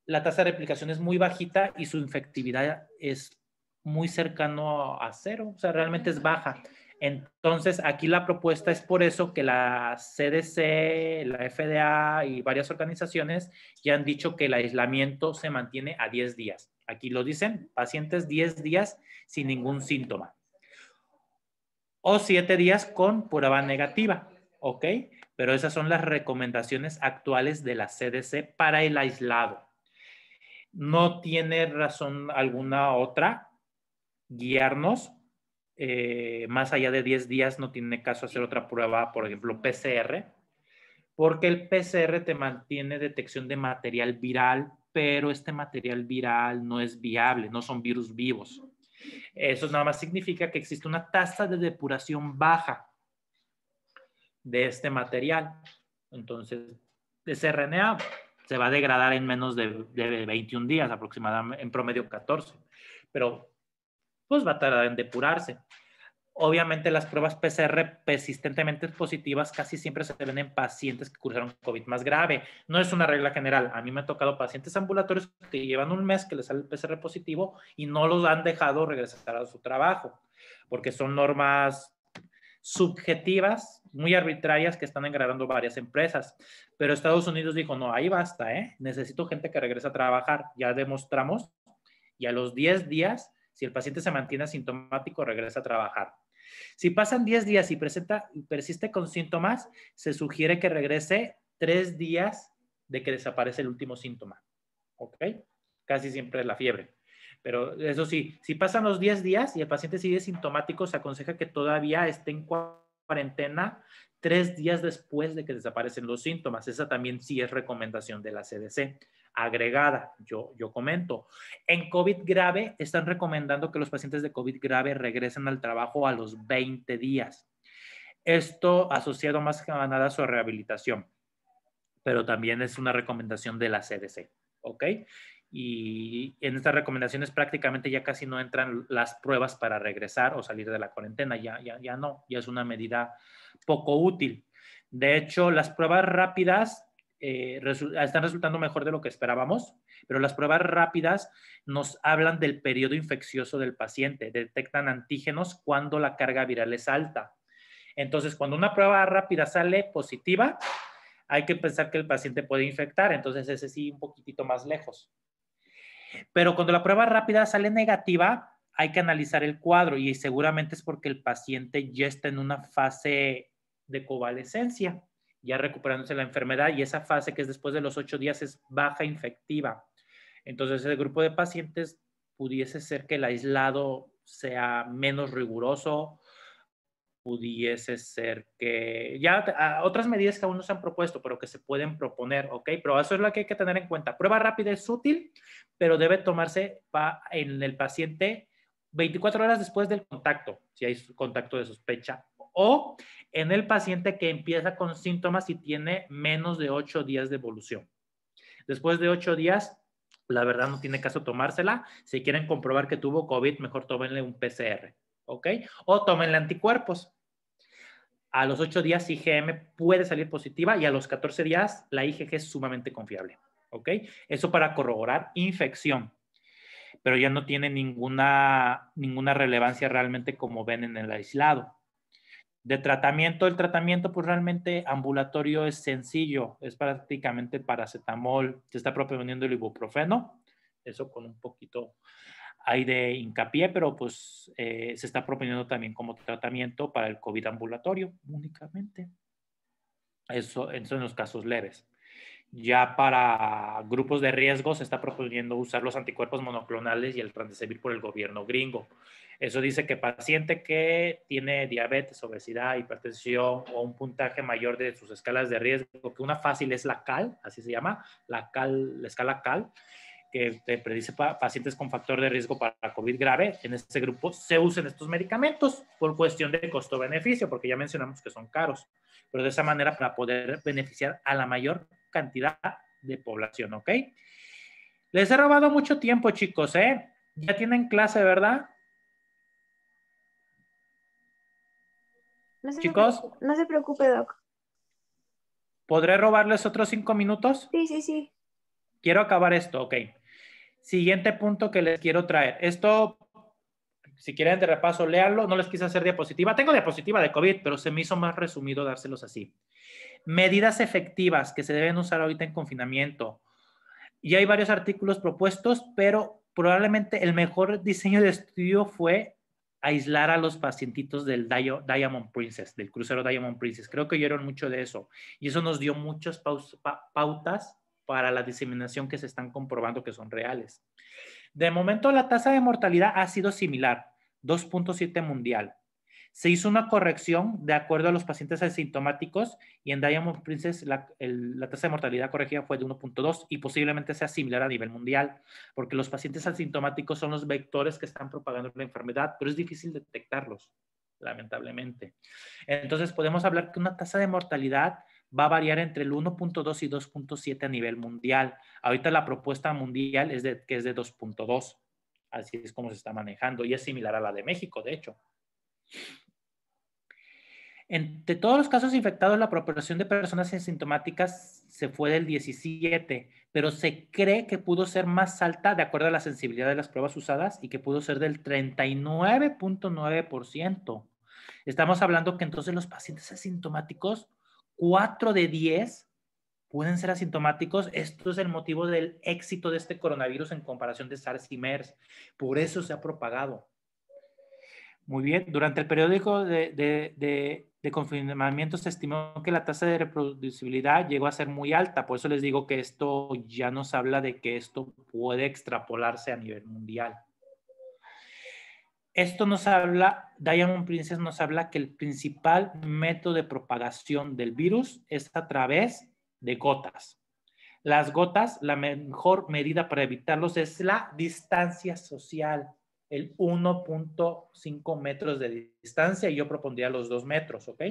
la tasa de replicación es muy bajita y su infectividad es muy cercano a cero, o sea, realmente es baja. Entonces, aquí la propuesta es por eso que la CDC, la FDA y varias organizaciones ya han dicho que el aislamiento se mantiene a 10 días. Aquí lo dicen, pacientes 10 días sin ningún síntoma. O 7 días con prueba negativa, ¿ok? Pero esas son las recomendaciones actuales de la CDC para el aislado. No tiene razón alguna otra guiarnos eh, más allá de 10 días no tiene caso hacer otra prueba, por ejemplo, PCR, porque el PCR te mantiene detección de material viral, pero este material viral no es viable, no son virus vivos. Eso nada más significa que existe una tasa de depuración baja de este material. Entonces, ese RNA se va a degradar en menos de, de 21 días aproximadamente, en promedio 14. Pero pues va a tardar en depurarse. Obviamente las pruebas PCR persistentemente positivas casi siempre se ven en pacientes que cursaron COVID más grave. No es una regla general. A mí me ha tocado pacientes ambulatorios que llevan un mes que les sale el PCR positivo y no los han dejado regresar a su trabajo, porque son normas subjetivas, muy arbitrarias que están engranando varias empresas. Pero Estados Unidos dijo, no, ahí basta, ¿eh? necesito gente que regrese a trabajar. Ya demostramos y a los 10 días si el paciente se mantiene asintomático, regresa a trabajar. Si pasan 10 días y persiste con síntomas, se sugiere que regrese 3 días de que desaparece el último síntoma. ¿Ok? Casi siempre es la fiebre. Pero eso sí, si pasan los 10 días y el paciente sigue sintomático, se aconseja que todavía esté en cuarentena tres días después de que desaparecen los síntomas. Esa también sí es recomendación de la CDC agregada. Yo, yo comento, en COVID grave están recomendando que los pacientes de COVID grave regresen al trabajo a los 20 días. Esto asociado más que nada a su rehabilitación, pero también es una recomendación de la CDC, ¿ok? y en estas recomendaciones prácticamente ya casi no entran las pruebas para regresar o salir de la cuarentena, ya, ya, ya no, ya es una medida poco útil. De hecho, las pruebas rápidas eh, están resultando mejor de lo que esperábamos, pero las pruebas rápidas nos hablan del periodo infeccioso del paciente, detectan antígenos cuando la carga viral es alta. Entonces, cuando una prueba rápida sale positiva, hay que pensar que el paciente puede infectar, entonces ese sí un poquitito más lejos. Pero cuando la prueba rápida sale negativa, hay que analizar el cuadro y seguramente es porque el paciente ya está en una fase de covalescencia ya recuperándose la enfermedad y esa fase que es después de los ocho días es baja infectiva. Entonces, el grupo de pacientes pudiese ser que el aislado sea menos riguroso, pudiese ser que ya otras medidas que aún no se han propuesto, pero que se pueden proponer, ¿ok? Pero eso es lo que hay que tener en cuenta. Prueba rápida es útil, pero debe tomarse en el paciente 24 horas después del contacto, si hay contacto de sospecha o en el paciente que empieza con síntomas y tiene menos de 8 días de evolución. Después de ocho días, la verdad no tiene caso tomársela. Si quieren comprobar que tuvo COVID, mejor tómenle un PCR, ¿ok? O tómenle anticuerpos. A los 8 días IgM puede salir positiva y a los 14 días la IgG es sumamente confiable, ¿ok? Eso para corroborar infección, pero ya no tiene ninguna, ninguna relevancia realmente como ven en el aislado. De tratamiento, el tratamiento pues realmente ambulatorio es sencillo, es prácticamente paracetamol, se está proponiendo el ibuprofeno, eso con un poquito hay de hincapié, pero pues eh, se está proponiendo también como tratamiento para el COVID ambulatorio únicamente. Eso, eso en los casos leves. Ya para grupos de riesgo se está proponiendo usar los anticuerpos monoclonales y el remdesivir por el gobierno gringo. Eso dice que paciente que tiene diabetes, obesidad, hipertensión o un puntaje mayor de sus escalas de riesgo, que una fácil es la CAL, así se llama, la CAL, la escala CAL, que predice pacientes con factor de riesgo para COVID grave, en este grupo se usan estos medicamentos por cuestión de costo-beneficio, porque ya mencionamos que son caros, pero de esa manera para poder beneficiar a la mayor cantidad de población, ¿ok? Les he robado mucho tiempo, chicos, ¿eh? Ya tienen clase, ¿verdad? chicos. no se preocupe, Doc. ¿Podré robarles otros cinco minutos? Sí, sí, sí. Quiero acabar esto, ok. Siguiente punto que les quiero traer. Esto, si quieren de repaso, léanlo. No les quise hacer diapositiva. Tengo diapositiva de COVID, pero se me hizo más resumido dárselos así. Medidas efectivas que se deben usar ahorita en confinamiento. Y hay varios artículos propuestos, pero probablemente el mejor diseño de estudio fue aislar a los pacientitos del Diamond Princess, del crucero Diamond Princess. Creo que oyeron mucho de eso. Y eso nos dio muchas pautas para la diseminación que se están comprobando que son reales. De momento, la tasa de mortalidad ha sido similar, 2.7 mundial. Se hizo una corrección de acuerdo a los pacientes asintomáticos y en Diamond Princess la, tasa de mortalidad corregida fue de 1.2 y posiblemente sea similar a nivel mundial, porque los pacientes asintomáticos son los vectores que están propagando la enfermedad, pero es difícil detectarlos, lamentablemente. Entonces podemos hablar que una tasa de mortalidad va a variar entre el 1.2 y 2.7 a nivel mundial. Ahorita la propuesta mundial es de, que es de 2.2. Así es como se está manejando y es similar a la de México, de hecho. Entre todos los casos infectados, la proporción de personas asintomáticas se fue del 17, pero se cree que pudo ser más alta de acuerdo a la sensibilidad de las pruebas usadas y que pudo ser del 39.9%. Estamos hablando que entonces los pacientes asintomáticos, 4 de 10 pueden ser asintomáticos. Esto es el motivo del éxito de este coronavirus en comparación de SARS y MERS. Por eso se ha propagado. Muy bien. Durante el periódico de, de, de, confinamiento se estimó que la tasa de reproducibilidad llegó a ser muy alta. Por eso les digo que esto ya nos habla de que esto puede extrapolarse a nivel mundial. Esto nos habla, Diamond Princess nos habla que el principal método de propagación del virus es a través de gotas. Las gotas, la mejor medida para evitarlos es la distancia social el 1.5 metros de distancia y yo propondría los 2 metros, ¿ok?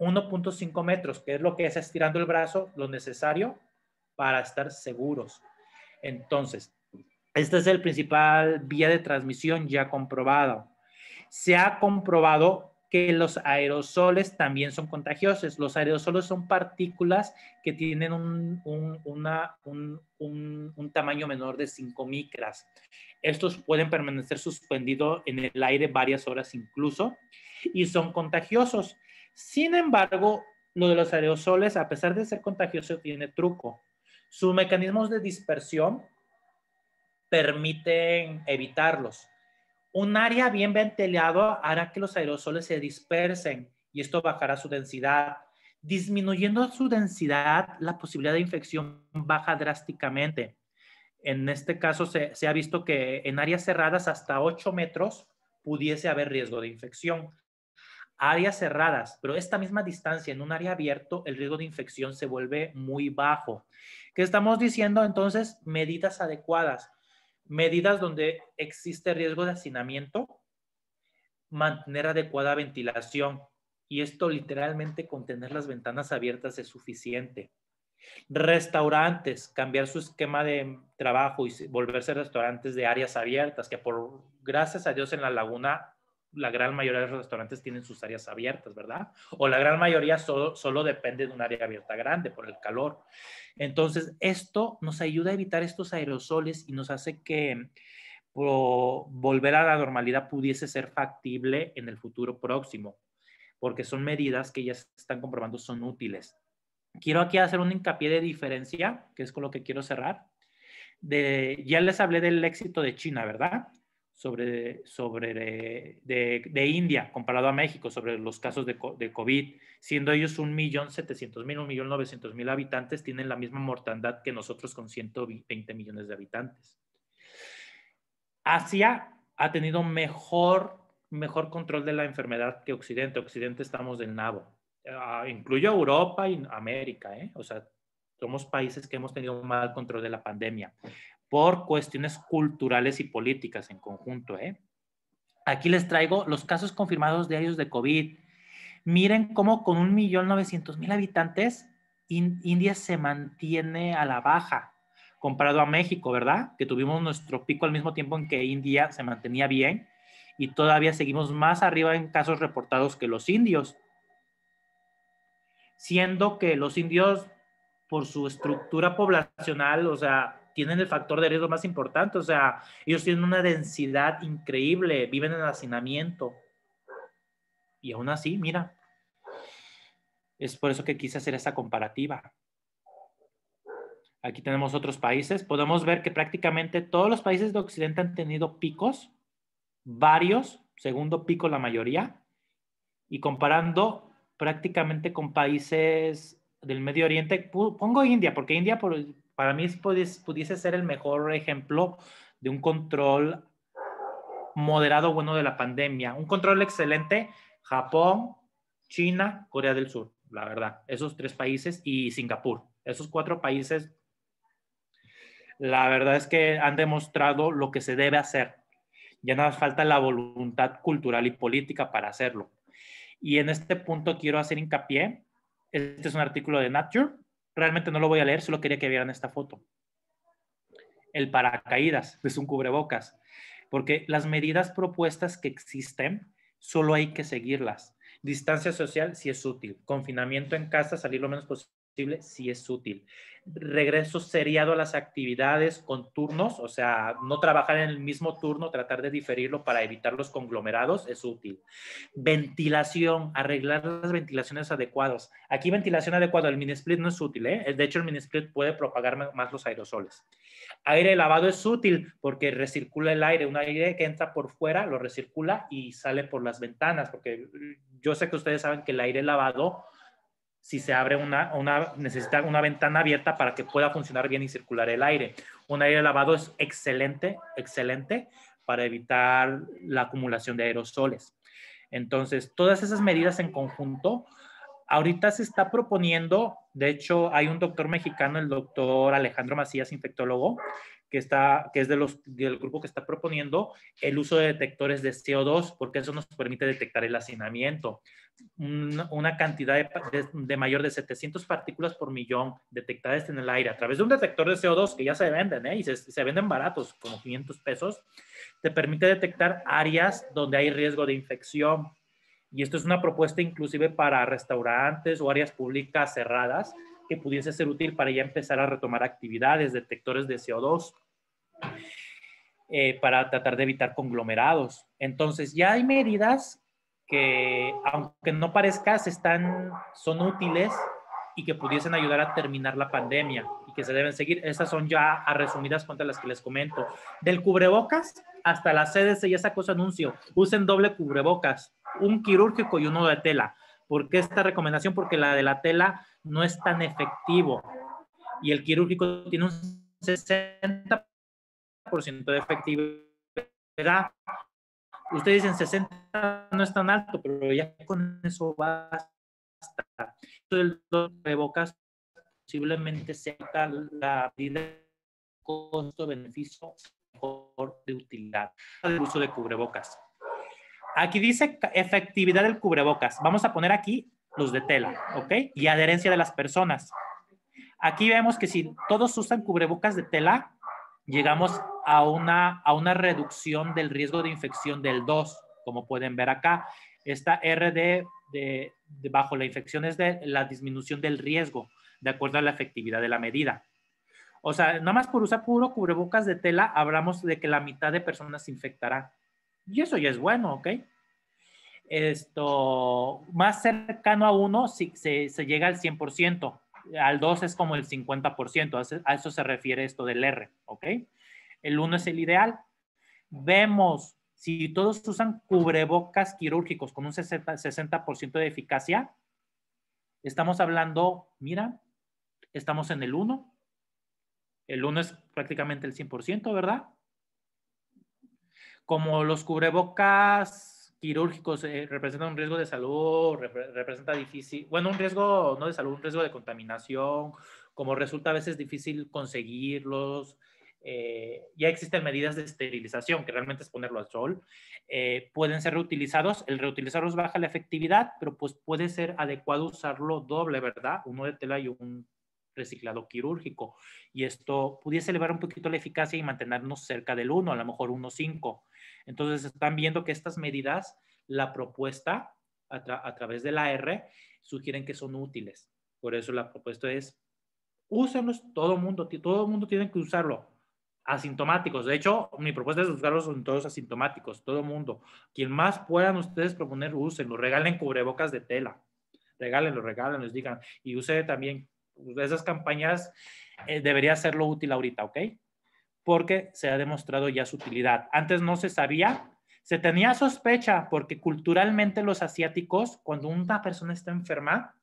1.5 metros, que es lo que es estirando el brazo, lo necesario para estar seguros. Entonces, este es el principal vía de transmisión ya comprobado. Se ha comprobado que los aerosoles también son contagiosos. Los aerosoles son partículas que tienen un, tamaño menor de 5 micras. Estos pueden permanecer suspendidos en el aire varias horas incluso y son contagiosos. Sin embargo, lo de los aerosoles, a pesar de ser contagioso, tiene truco. Sus mecanismos de dispersión permiten evitarlos. Un área bien ventilado hará que los aerosoles se dispersen y esto bajará su densidad. Disminuyendo su densidad, la posibilidad de infección baja drásticamente. En este caso se, ha visto que en áreas cerradas hasta 8 metros pudiese haber riesgo de infección. Áreas cerradas, pero esta misma distancia en un área abierto, el riesgo de infección se vuelve muy bajo. ¿Qué estamos diciendo entonces? Medidas adecuadas medidas donde existe riesgo de hacinamiento, mantener adecuada ventilación. Y esto literalmente con tener las ventanas abiertas es suficiente. Restaurantes, cambiar su esquema de trabajo y volverse restaurantes de áreas abiertas, que por gracias a Dios en la laguna la gran mayoría de los restaurantes tienen sus áreas abiertas, ¿verdad? O la gran mayoría solo, depende de un área abierta grande por el calor. Entonces, esto nos ayuda a evitar estos aerosoles y nos hace que volver a la normalidad pudiese ser factible en el futuro próximo, porque son medidas que ya están comprobando son útiles. Quiero aquí hacer un hincapié de diferencia, que es con lo que quiero cerrar. ya les hablé del éxito de China, ¿verdad? sobre, sobre de, de, India comparado a México sobre los casos de, de COVID, siendo ellos 1.700.000, 1.900.000 habitantes, tienen la misma mortandad que nosotros con 120 millones de habitantes. Asia ha tenido mejor, mejor control de la enfermedad que Occidente. Occidente estamos del nabo. Uh, Europa y América, ¿eh? o sea, somos países que hemos tenido mal control de la pandemia por cuestiones culturales y políticas en conjunto. ¿eh? Aquí les traigo los casos confirmados diarios de COVID. Miren cómo con 1.900.000 habitantes India se mantiene a la baja comparado a México, ¿verdad? Que tuvimos nuestro pico al mismo tiempo en que India se mantenía bien y todavía seguimos más arriba en casos reportados que los indios. Siendo que los indios, por su estructura poblacional, o sea, tienen el factor de riesgo más importante, o sea, ellos tienen una densidad increíble, viven en hacinamiento. Y aún así, mira, es por eso que quise hacer esa comparativa. Aquí tenemos otros países, podemos ver que prácticamente todos los países de Occidente han tenido picos, varios, segundo pico la mayoría, y comparando prácticamente con países del Medio Oriente, pongo India, porque India por, para mí pudiese, ser el mejor ejemplo de un control moderado bueno de la pandemia. Un control excelente, Japón, China, Corea del Sur, la verdad. Esos tres países y Singapur. Esos cuatro países, la verdad es que han demostrado lo que se debe hacer. Ya nada falta la voluntad cultural y política para hacerlo. Y en este punto quiero hacer hincapié. Este es un artículo de Nature Realmente no lo voy a leer, solo quería que vieran esta foto. El paracaídas es un cubrebocas, porque las medidas propuestas que existen, solo hay que seguirlas. Distancia social si es útil, confinamiento en casa, salir lo menos posible posible, es útil. Regreso seriado a las actividades con turnos, o sea, no trabajar en el mismo turno, tratar de diferirlo para evitar los conglomerados, es útil. Ventilación, arreglar las ventilaciones adecuadas. Aquí ventilación adecuada, el mini split no es útil, ¿eh? de hecho el mini split puede propagar más los aerosoles. Aire lavado es útil porque recircula el aire, un aire que entra por fuera, lo recircula y sale por las ventanas, porque yo sé que ustedes saben que el aire lavado si se abre una, una, necesita una ventana abierta para que pueda funcionar bien y circular el aire. Un aire lavado es excelente, excelente para evitar la acumulación de aerosoles. Entonces, todas esas medidas en conjunto, ahorita se está proponiendo, de hecho, hay un doctor mexicano, el doctor Alejandro Macías, infectólogo, que, está, que es de los, del grupo que está proponiendo el uso de detectores de CO2, porque eso nos permite detectar el hacinamiento. Una, cantidad de, mayor de 700 partículas por millón detectadas en el aire a través de un detector de CO2 que ya se venden ¿eh? y se, se venden baratos, como 500 pesos, te permite detectar áreas donde hay riesgo de infección. Y esto es una propuesta inclusive para restaurantes o áreas públicas cerradas que pudiese ser útil para ya empezar a retomar actividades, detectores de CO2. Eh, para tratar de evitar conglomerados. Entonces, ya hay medidas que, aunque no parezcas, están, son útiles y que pudiesen ayudar a terminar la pandemia y que se deben seguir. Esas son ya a resumidas cuantas las que les comento. Del cubrebocas hasta la sedes ya esa cosa anuncio. Usen doble cubrebocas, un quirúrgico y uno de tela. ¿Por qué esta recomendación? Porque la de la tela no es tan efectivo y el quirúrgico tiene un 60% por ciento de efectividad. Ustedes dicen 60 no es tan alto, pero ya con eso basta. El bocas. posiblemente sea la medida costo-beneficio mejor de utilidad el uso de cubrebocas. Aquí dice efectividad del cubrebocas. Vamos a poner aquí los de tela, ¿ok? Y adherencia de las personas. Aquí vemos que si todos usan cubrebocas de tela, llegamos a una, a reducción del riesgo de infección del 2, como pueden ver acá. Esta RD de, bajo la infección es de la disminución del riesgo, de acuerdo a la efectividad de la medida. O sea, nada más por usar puro cubrebocas de tela, hablamos de que la mitad de personas se infectará. Y eso ya es bueno, ¿ok? Esto, más cercano a uno, si, se llega al 100% al 2 es como el 50%, a eso se refiere esto del R, ¿ok? El 1 es el ideal. Vemos, si todos usan cubrebocas quirúrgicos con un 60%, de eficacia, estamos hablando, mira, estamos en el 1. El 1 es prácticamente el 100%, ¿verdad? Como los cubrebocas quirúrgicos eh, representa representan un riesgo de salud, representa difícil, bueno, un riesgo no de salud, un riesgo de contaminación, como resulta a veces difícil conseguirlos. Eh, ya existen medidas de esterilización, que realmente es ponerlo al sol. Eh, pueden ser reutilizados, el reutilizarlos baja la efectividad, pero pues puede ser adecuado usarlo doble, ¿verdad? Uno de tela y un reciclado quirúrgico. Y esto pudiese elevar un poquito la eficacia y mantenernos cerca del 1, a lo mejor 1.5. Entonces están viendo que estas medidas, la propuesta a, través de la R, sugieren que son útiles. Por eso la propuesta es, úsenlos todo mundo, todo el mundo tiene que usarlo. Asintomáticos. De hecho, mi propuesta es usarlos son todos asintomáticos, todo mundo. Quien más puedan ustedes proponer, úsenlo. Regalen cubrebocas de tela. Regálenlo, les digan. Y use también pues, esas campañas, eh, debería serlo útil ahorita, ¿ok? porque se ha demostrado ya su utilidad. Antes no se sabía, se tenía sospecha porque culturalmente los asiáticos, cuando una persona está enferma,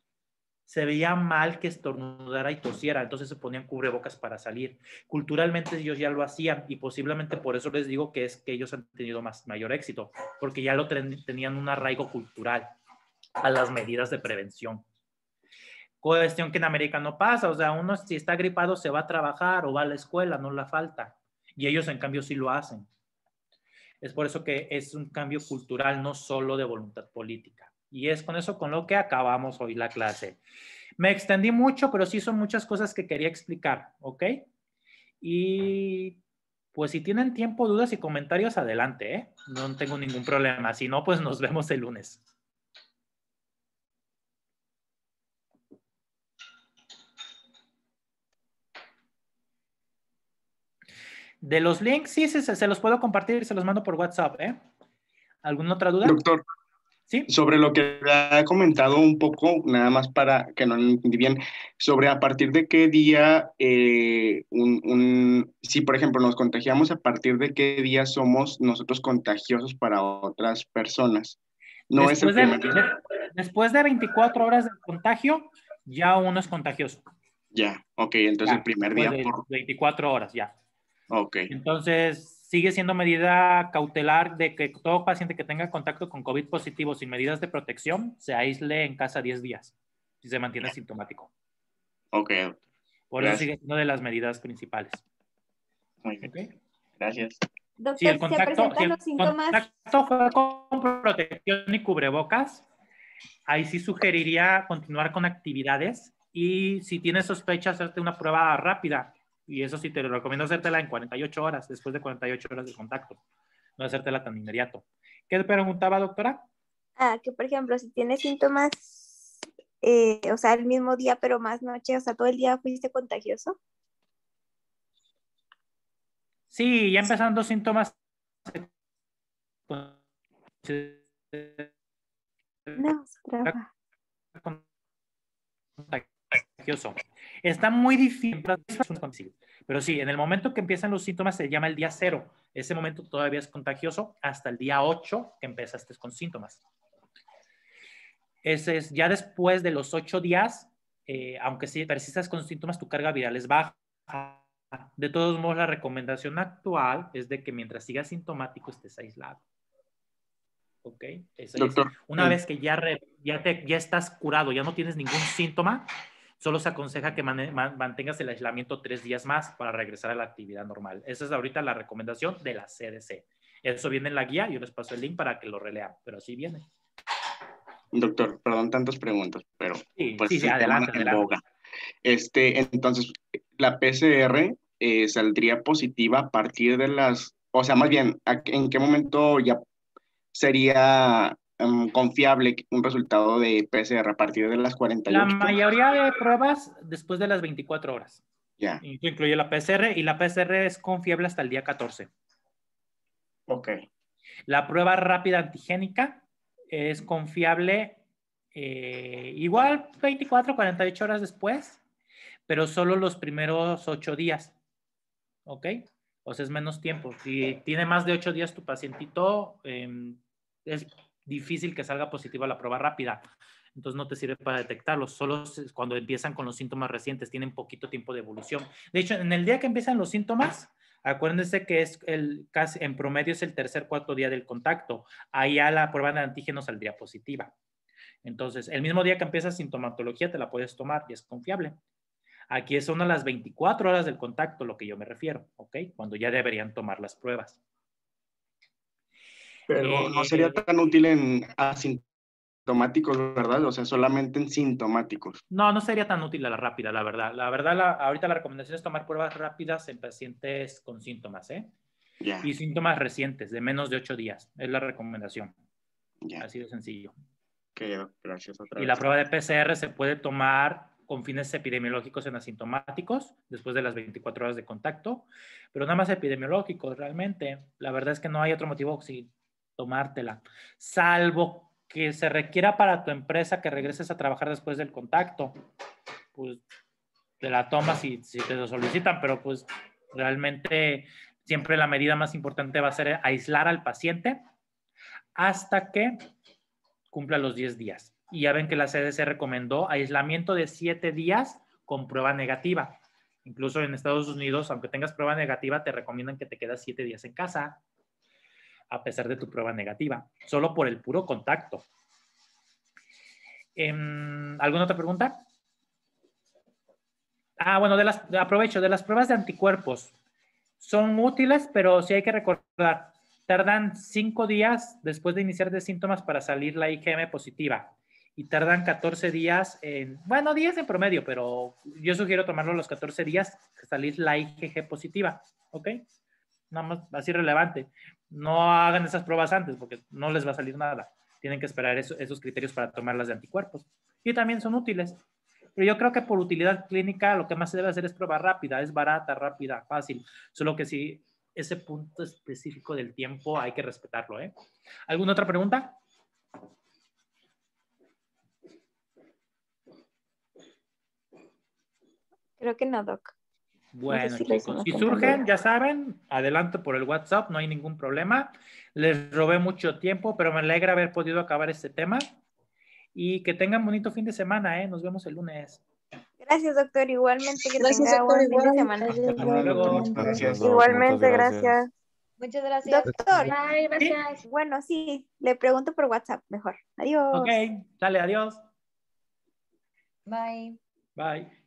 se veía mal que estornudara y tosiera, entonces se ponían cubrebocas para salir. Culturalmente ellos ya lo hacían y posiblemente por eso les digo que es que ellos han tenido más, mayor éxito, porque ya lo tenían un arraigo cultural a las medidas de prevención. Cuestión que en América no pasa, o sea, uno si está gripado se va a trabajar o va a la escuela, no la falta. Y ellos en cambio sí lo hacen. Es por eso que es un cambio cultural, no solo de voluntad política. Y es con eso con lo que acabamos hoy la clase. Me extendí mucho, pero sí son muchas cosas que quería explicar, ¿ok? Y pues si tienen tiempo, dudas y comentarios, adelante, ¿eh? No tengo ningún problema. Si no, pues nos vemos el lunes. De los links, sí, sí se, los puedo compartir, se los mando por WhatsApp. ¿eh? ¿Alguna otra duda? Doctor. ¿Sí? Sobre lo que ha comentado un poco, nada más para que no entendí bien, sobre a partir de qué día, eh, un, si por ejemplo nos contagiamos, a partir de qué día somos nosotros contagiosos para otras personas. No después, es de, después de 24 horas de contagio, ya uno es contagioso. Ya, ok, entonces el primer día. Por... 24 horas, ya. Entonces, sigue siendo medida cautelar de que todo paciente que tenga contacto con COVID positivo sin medidas de protección se aísle en casa 10 días si se mantiene sintomático. Ok. Por eso sigue siendo de las medidas principales. Muy bien. Gracias. si el contacto, fue con protección y cubrebocas, ahí sí sugeriría continuar con actividades y si tienes sospecha, hacerte una prueba rápida y eso sí te lo recomiendo hacértela en 48 horas, después de 48 horas de contacto. No hacértela tan inmediato. ¿Qué te preguntaba, doctora? Ah, que por ejemplo, si tienes síntomas, eh, o sea, el mismo día, pero más noche, o sea, todo el día fuiste contagioso. Sí, ya empezando síntomas. No, se contagioso. Está muy difícil, pero sí, en el momento que empiezan los síntomas se llama el día cero. Ese momento todavía es contagioso hasta el día 8 que empezaste con síntomas. Ese es, ya después de los 8 días, eh, aunque si persistas con síntomas, tu carga viral es baja. De todos modos, la recomendación actual es de que mientras sigas sintomático estés aislado. ¿ok? Una eh, vez que ya, ya, te, ya estás curado, ya no tienes ningún síntoma, solo se aconseja que mantengas el aislamiento tres días más para regresar a la actividad normal. Esa es ahorita la recomendación de la CDC. Eso viene en la guía, yo les paso el link para que lo relean, pero así viene. Doctor, perdón tantas preguntas, pero sí, pues sí, adelante, Este, entonces, la PCR eh, saldría positiva a partir de las, o sea, más bien, ¿en qué momento ya sería Em, confiable un resultado de PCR a partir de las 48? La mayoría de pruebas después de las 24 horas. Ya. Incluye la PCR y la PCR es confiable hasta el día 14. Ok. La prueba rápida antigénica es confiable eh, igual 24, 48 horas después, pero solo los primeros 8 días. ¿Ok? O sea, es menos tiempo. Si tiene más de 8 días tu pacientito, em, es difícil que salga positiva la prueba rápida. Entonces no te sirve para detectarlos, solo cuando empiezan con los síntomas recientes, tienen poquito tiempo de evolución. De hecho, en el día que empiezan los síntomas, acuérdense que es el, casi, en promedio es el tercer, cuarto día del contacto. Ahí ya la prueba de antígeno saldría positiva. Entonces, el mismo día que empieza sintomatología, te la puedes tomar y es confiable. Aquí son a las 24 horas del contacto, lo que yo me refiero, ¿ok? Cuando ya deberían tomar las pruebas. Pero no sería eh, tan útil en asintomáticos, ¿verdad? O sea, solamente en sintomáticos. No, no sería tan útil a la rápida, la verdad. La verdad, la, ahorita la recomendación es tomar pruebas rápidas en pacientes con síntomas, ¿eh? Y síntomas recientes, de menos de ocho días, es la recomendación. Ya. Así de sencillo. Okay, gracias. Otra y la prueba de PCR se puede tomar con fines epidemiológicos en asintomáticos, después de las 24 horas de contacto, pero nada más epidemiológico, realmente. La verdad es que no hay otro motivo si tomártela, salvo que se requiera para tu empresa que regreses a trabajar después del contacto, pues te la tomas y si te lo solicitan, pero pues realmente siempre la medida más importante va a ser aislar al paciente hasta que cumpla los 10 días. Y ya ven que la CDC recomendó aislamiento de 7 días con prueba negativa. Incluso en Estados Unidos, aunque tengas prueba negativa, te recomiendan que te quedas 7 días en casa a pesar de tu prueba negativa, solo por el puro contacto. Em, ¿Alguna otra pregunta? Ah, bueno, de las, aprovecho, de las pruebas de anticuerpos. Son útiles, pero sí hay que recordar, tardan cinco días después de iniciar de síntomas para salir la IgM positiva y tardan 14 días, en, bueno, días en promedio, pero yo sugiero tomarlo los 14 días que salir la IgG positiva, ¿ok? Nada más así relevante no hagan esas pruebas antes porque no les va a salir nada. Tienen que esperar esos criterios para tomarlas de anticuerpos. Y también son útiles. Pero yo creo que por utilidad clínica lo que más se debe hacer es prueba rápida, es barata, rápida, fácil. Solo que si ese punto específico del tiempo hay que respetarlo. ¿eh? ¿Alguna otra pregunta? Creo que no, Doc. Bueno, chicos, si surgen, ya saben, adelante por el WhatsApp, no hay ningún problema. Les robé mucho tiempo, pero me alegra haber podido acabar este tema. Y que tengan bonito fin de semana, ¿eh? Nos vemos el lunes. Gracias, doctor. Igualmente, que gracias, tenga buen fin de semana. Igualmente, gracias. Muchas gracias. Doctor, Bye, Bueno, sí, le pregunto por WhatsApp mejor. Adiós. Ok, dale, adiós. Bye. Bye.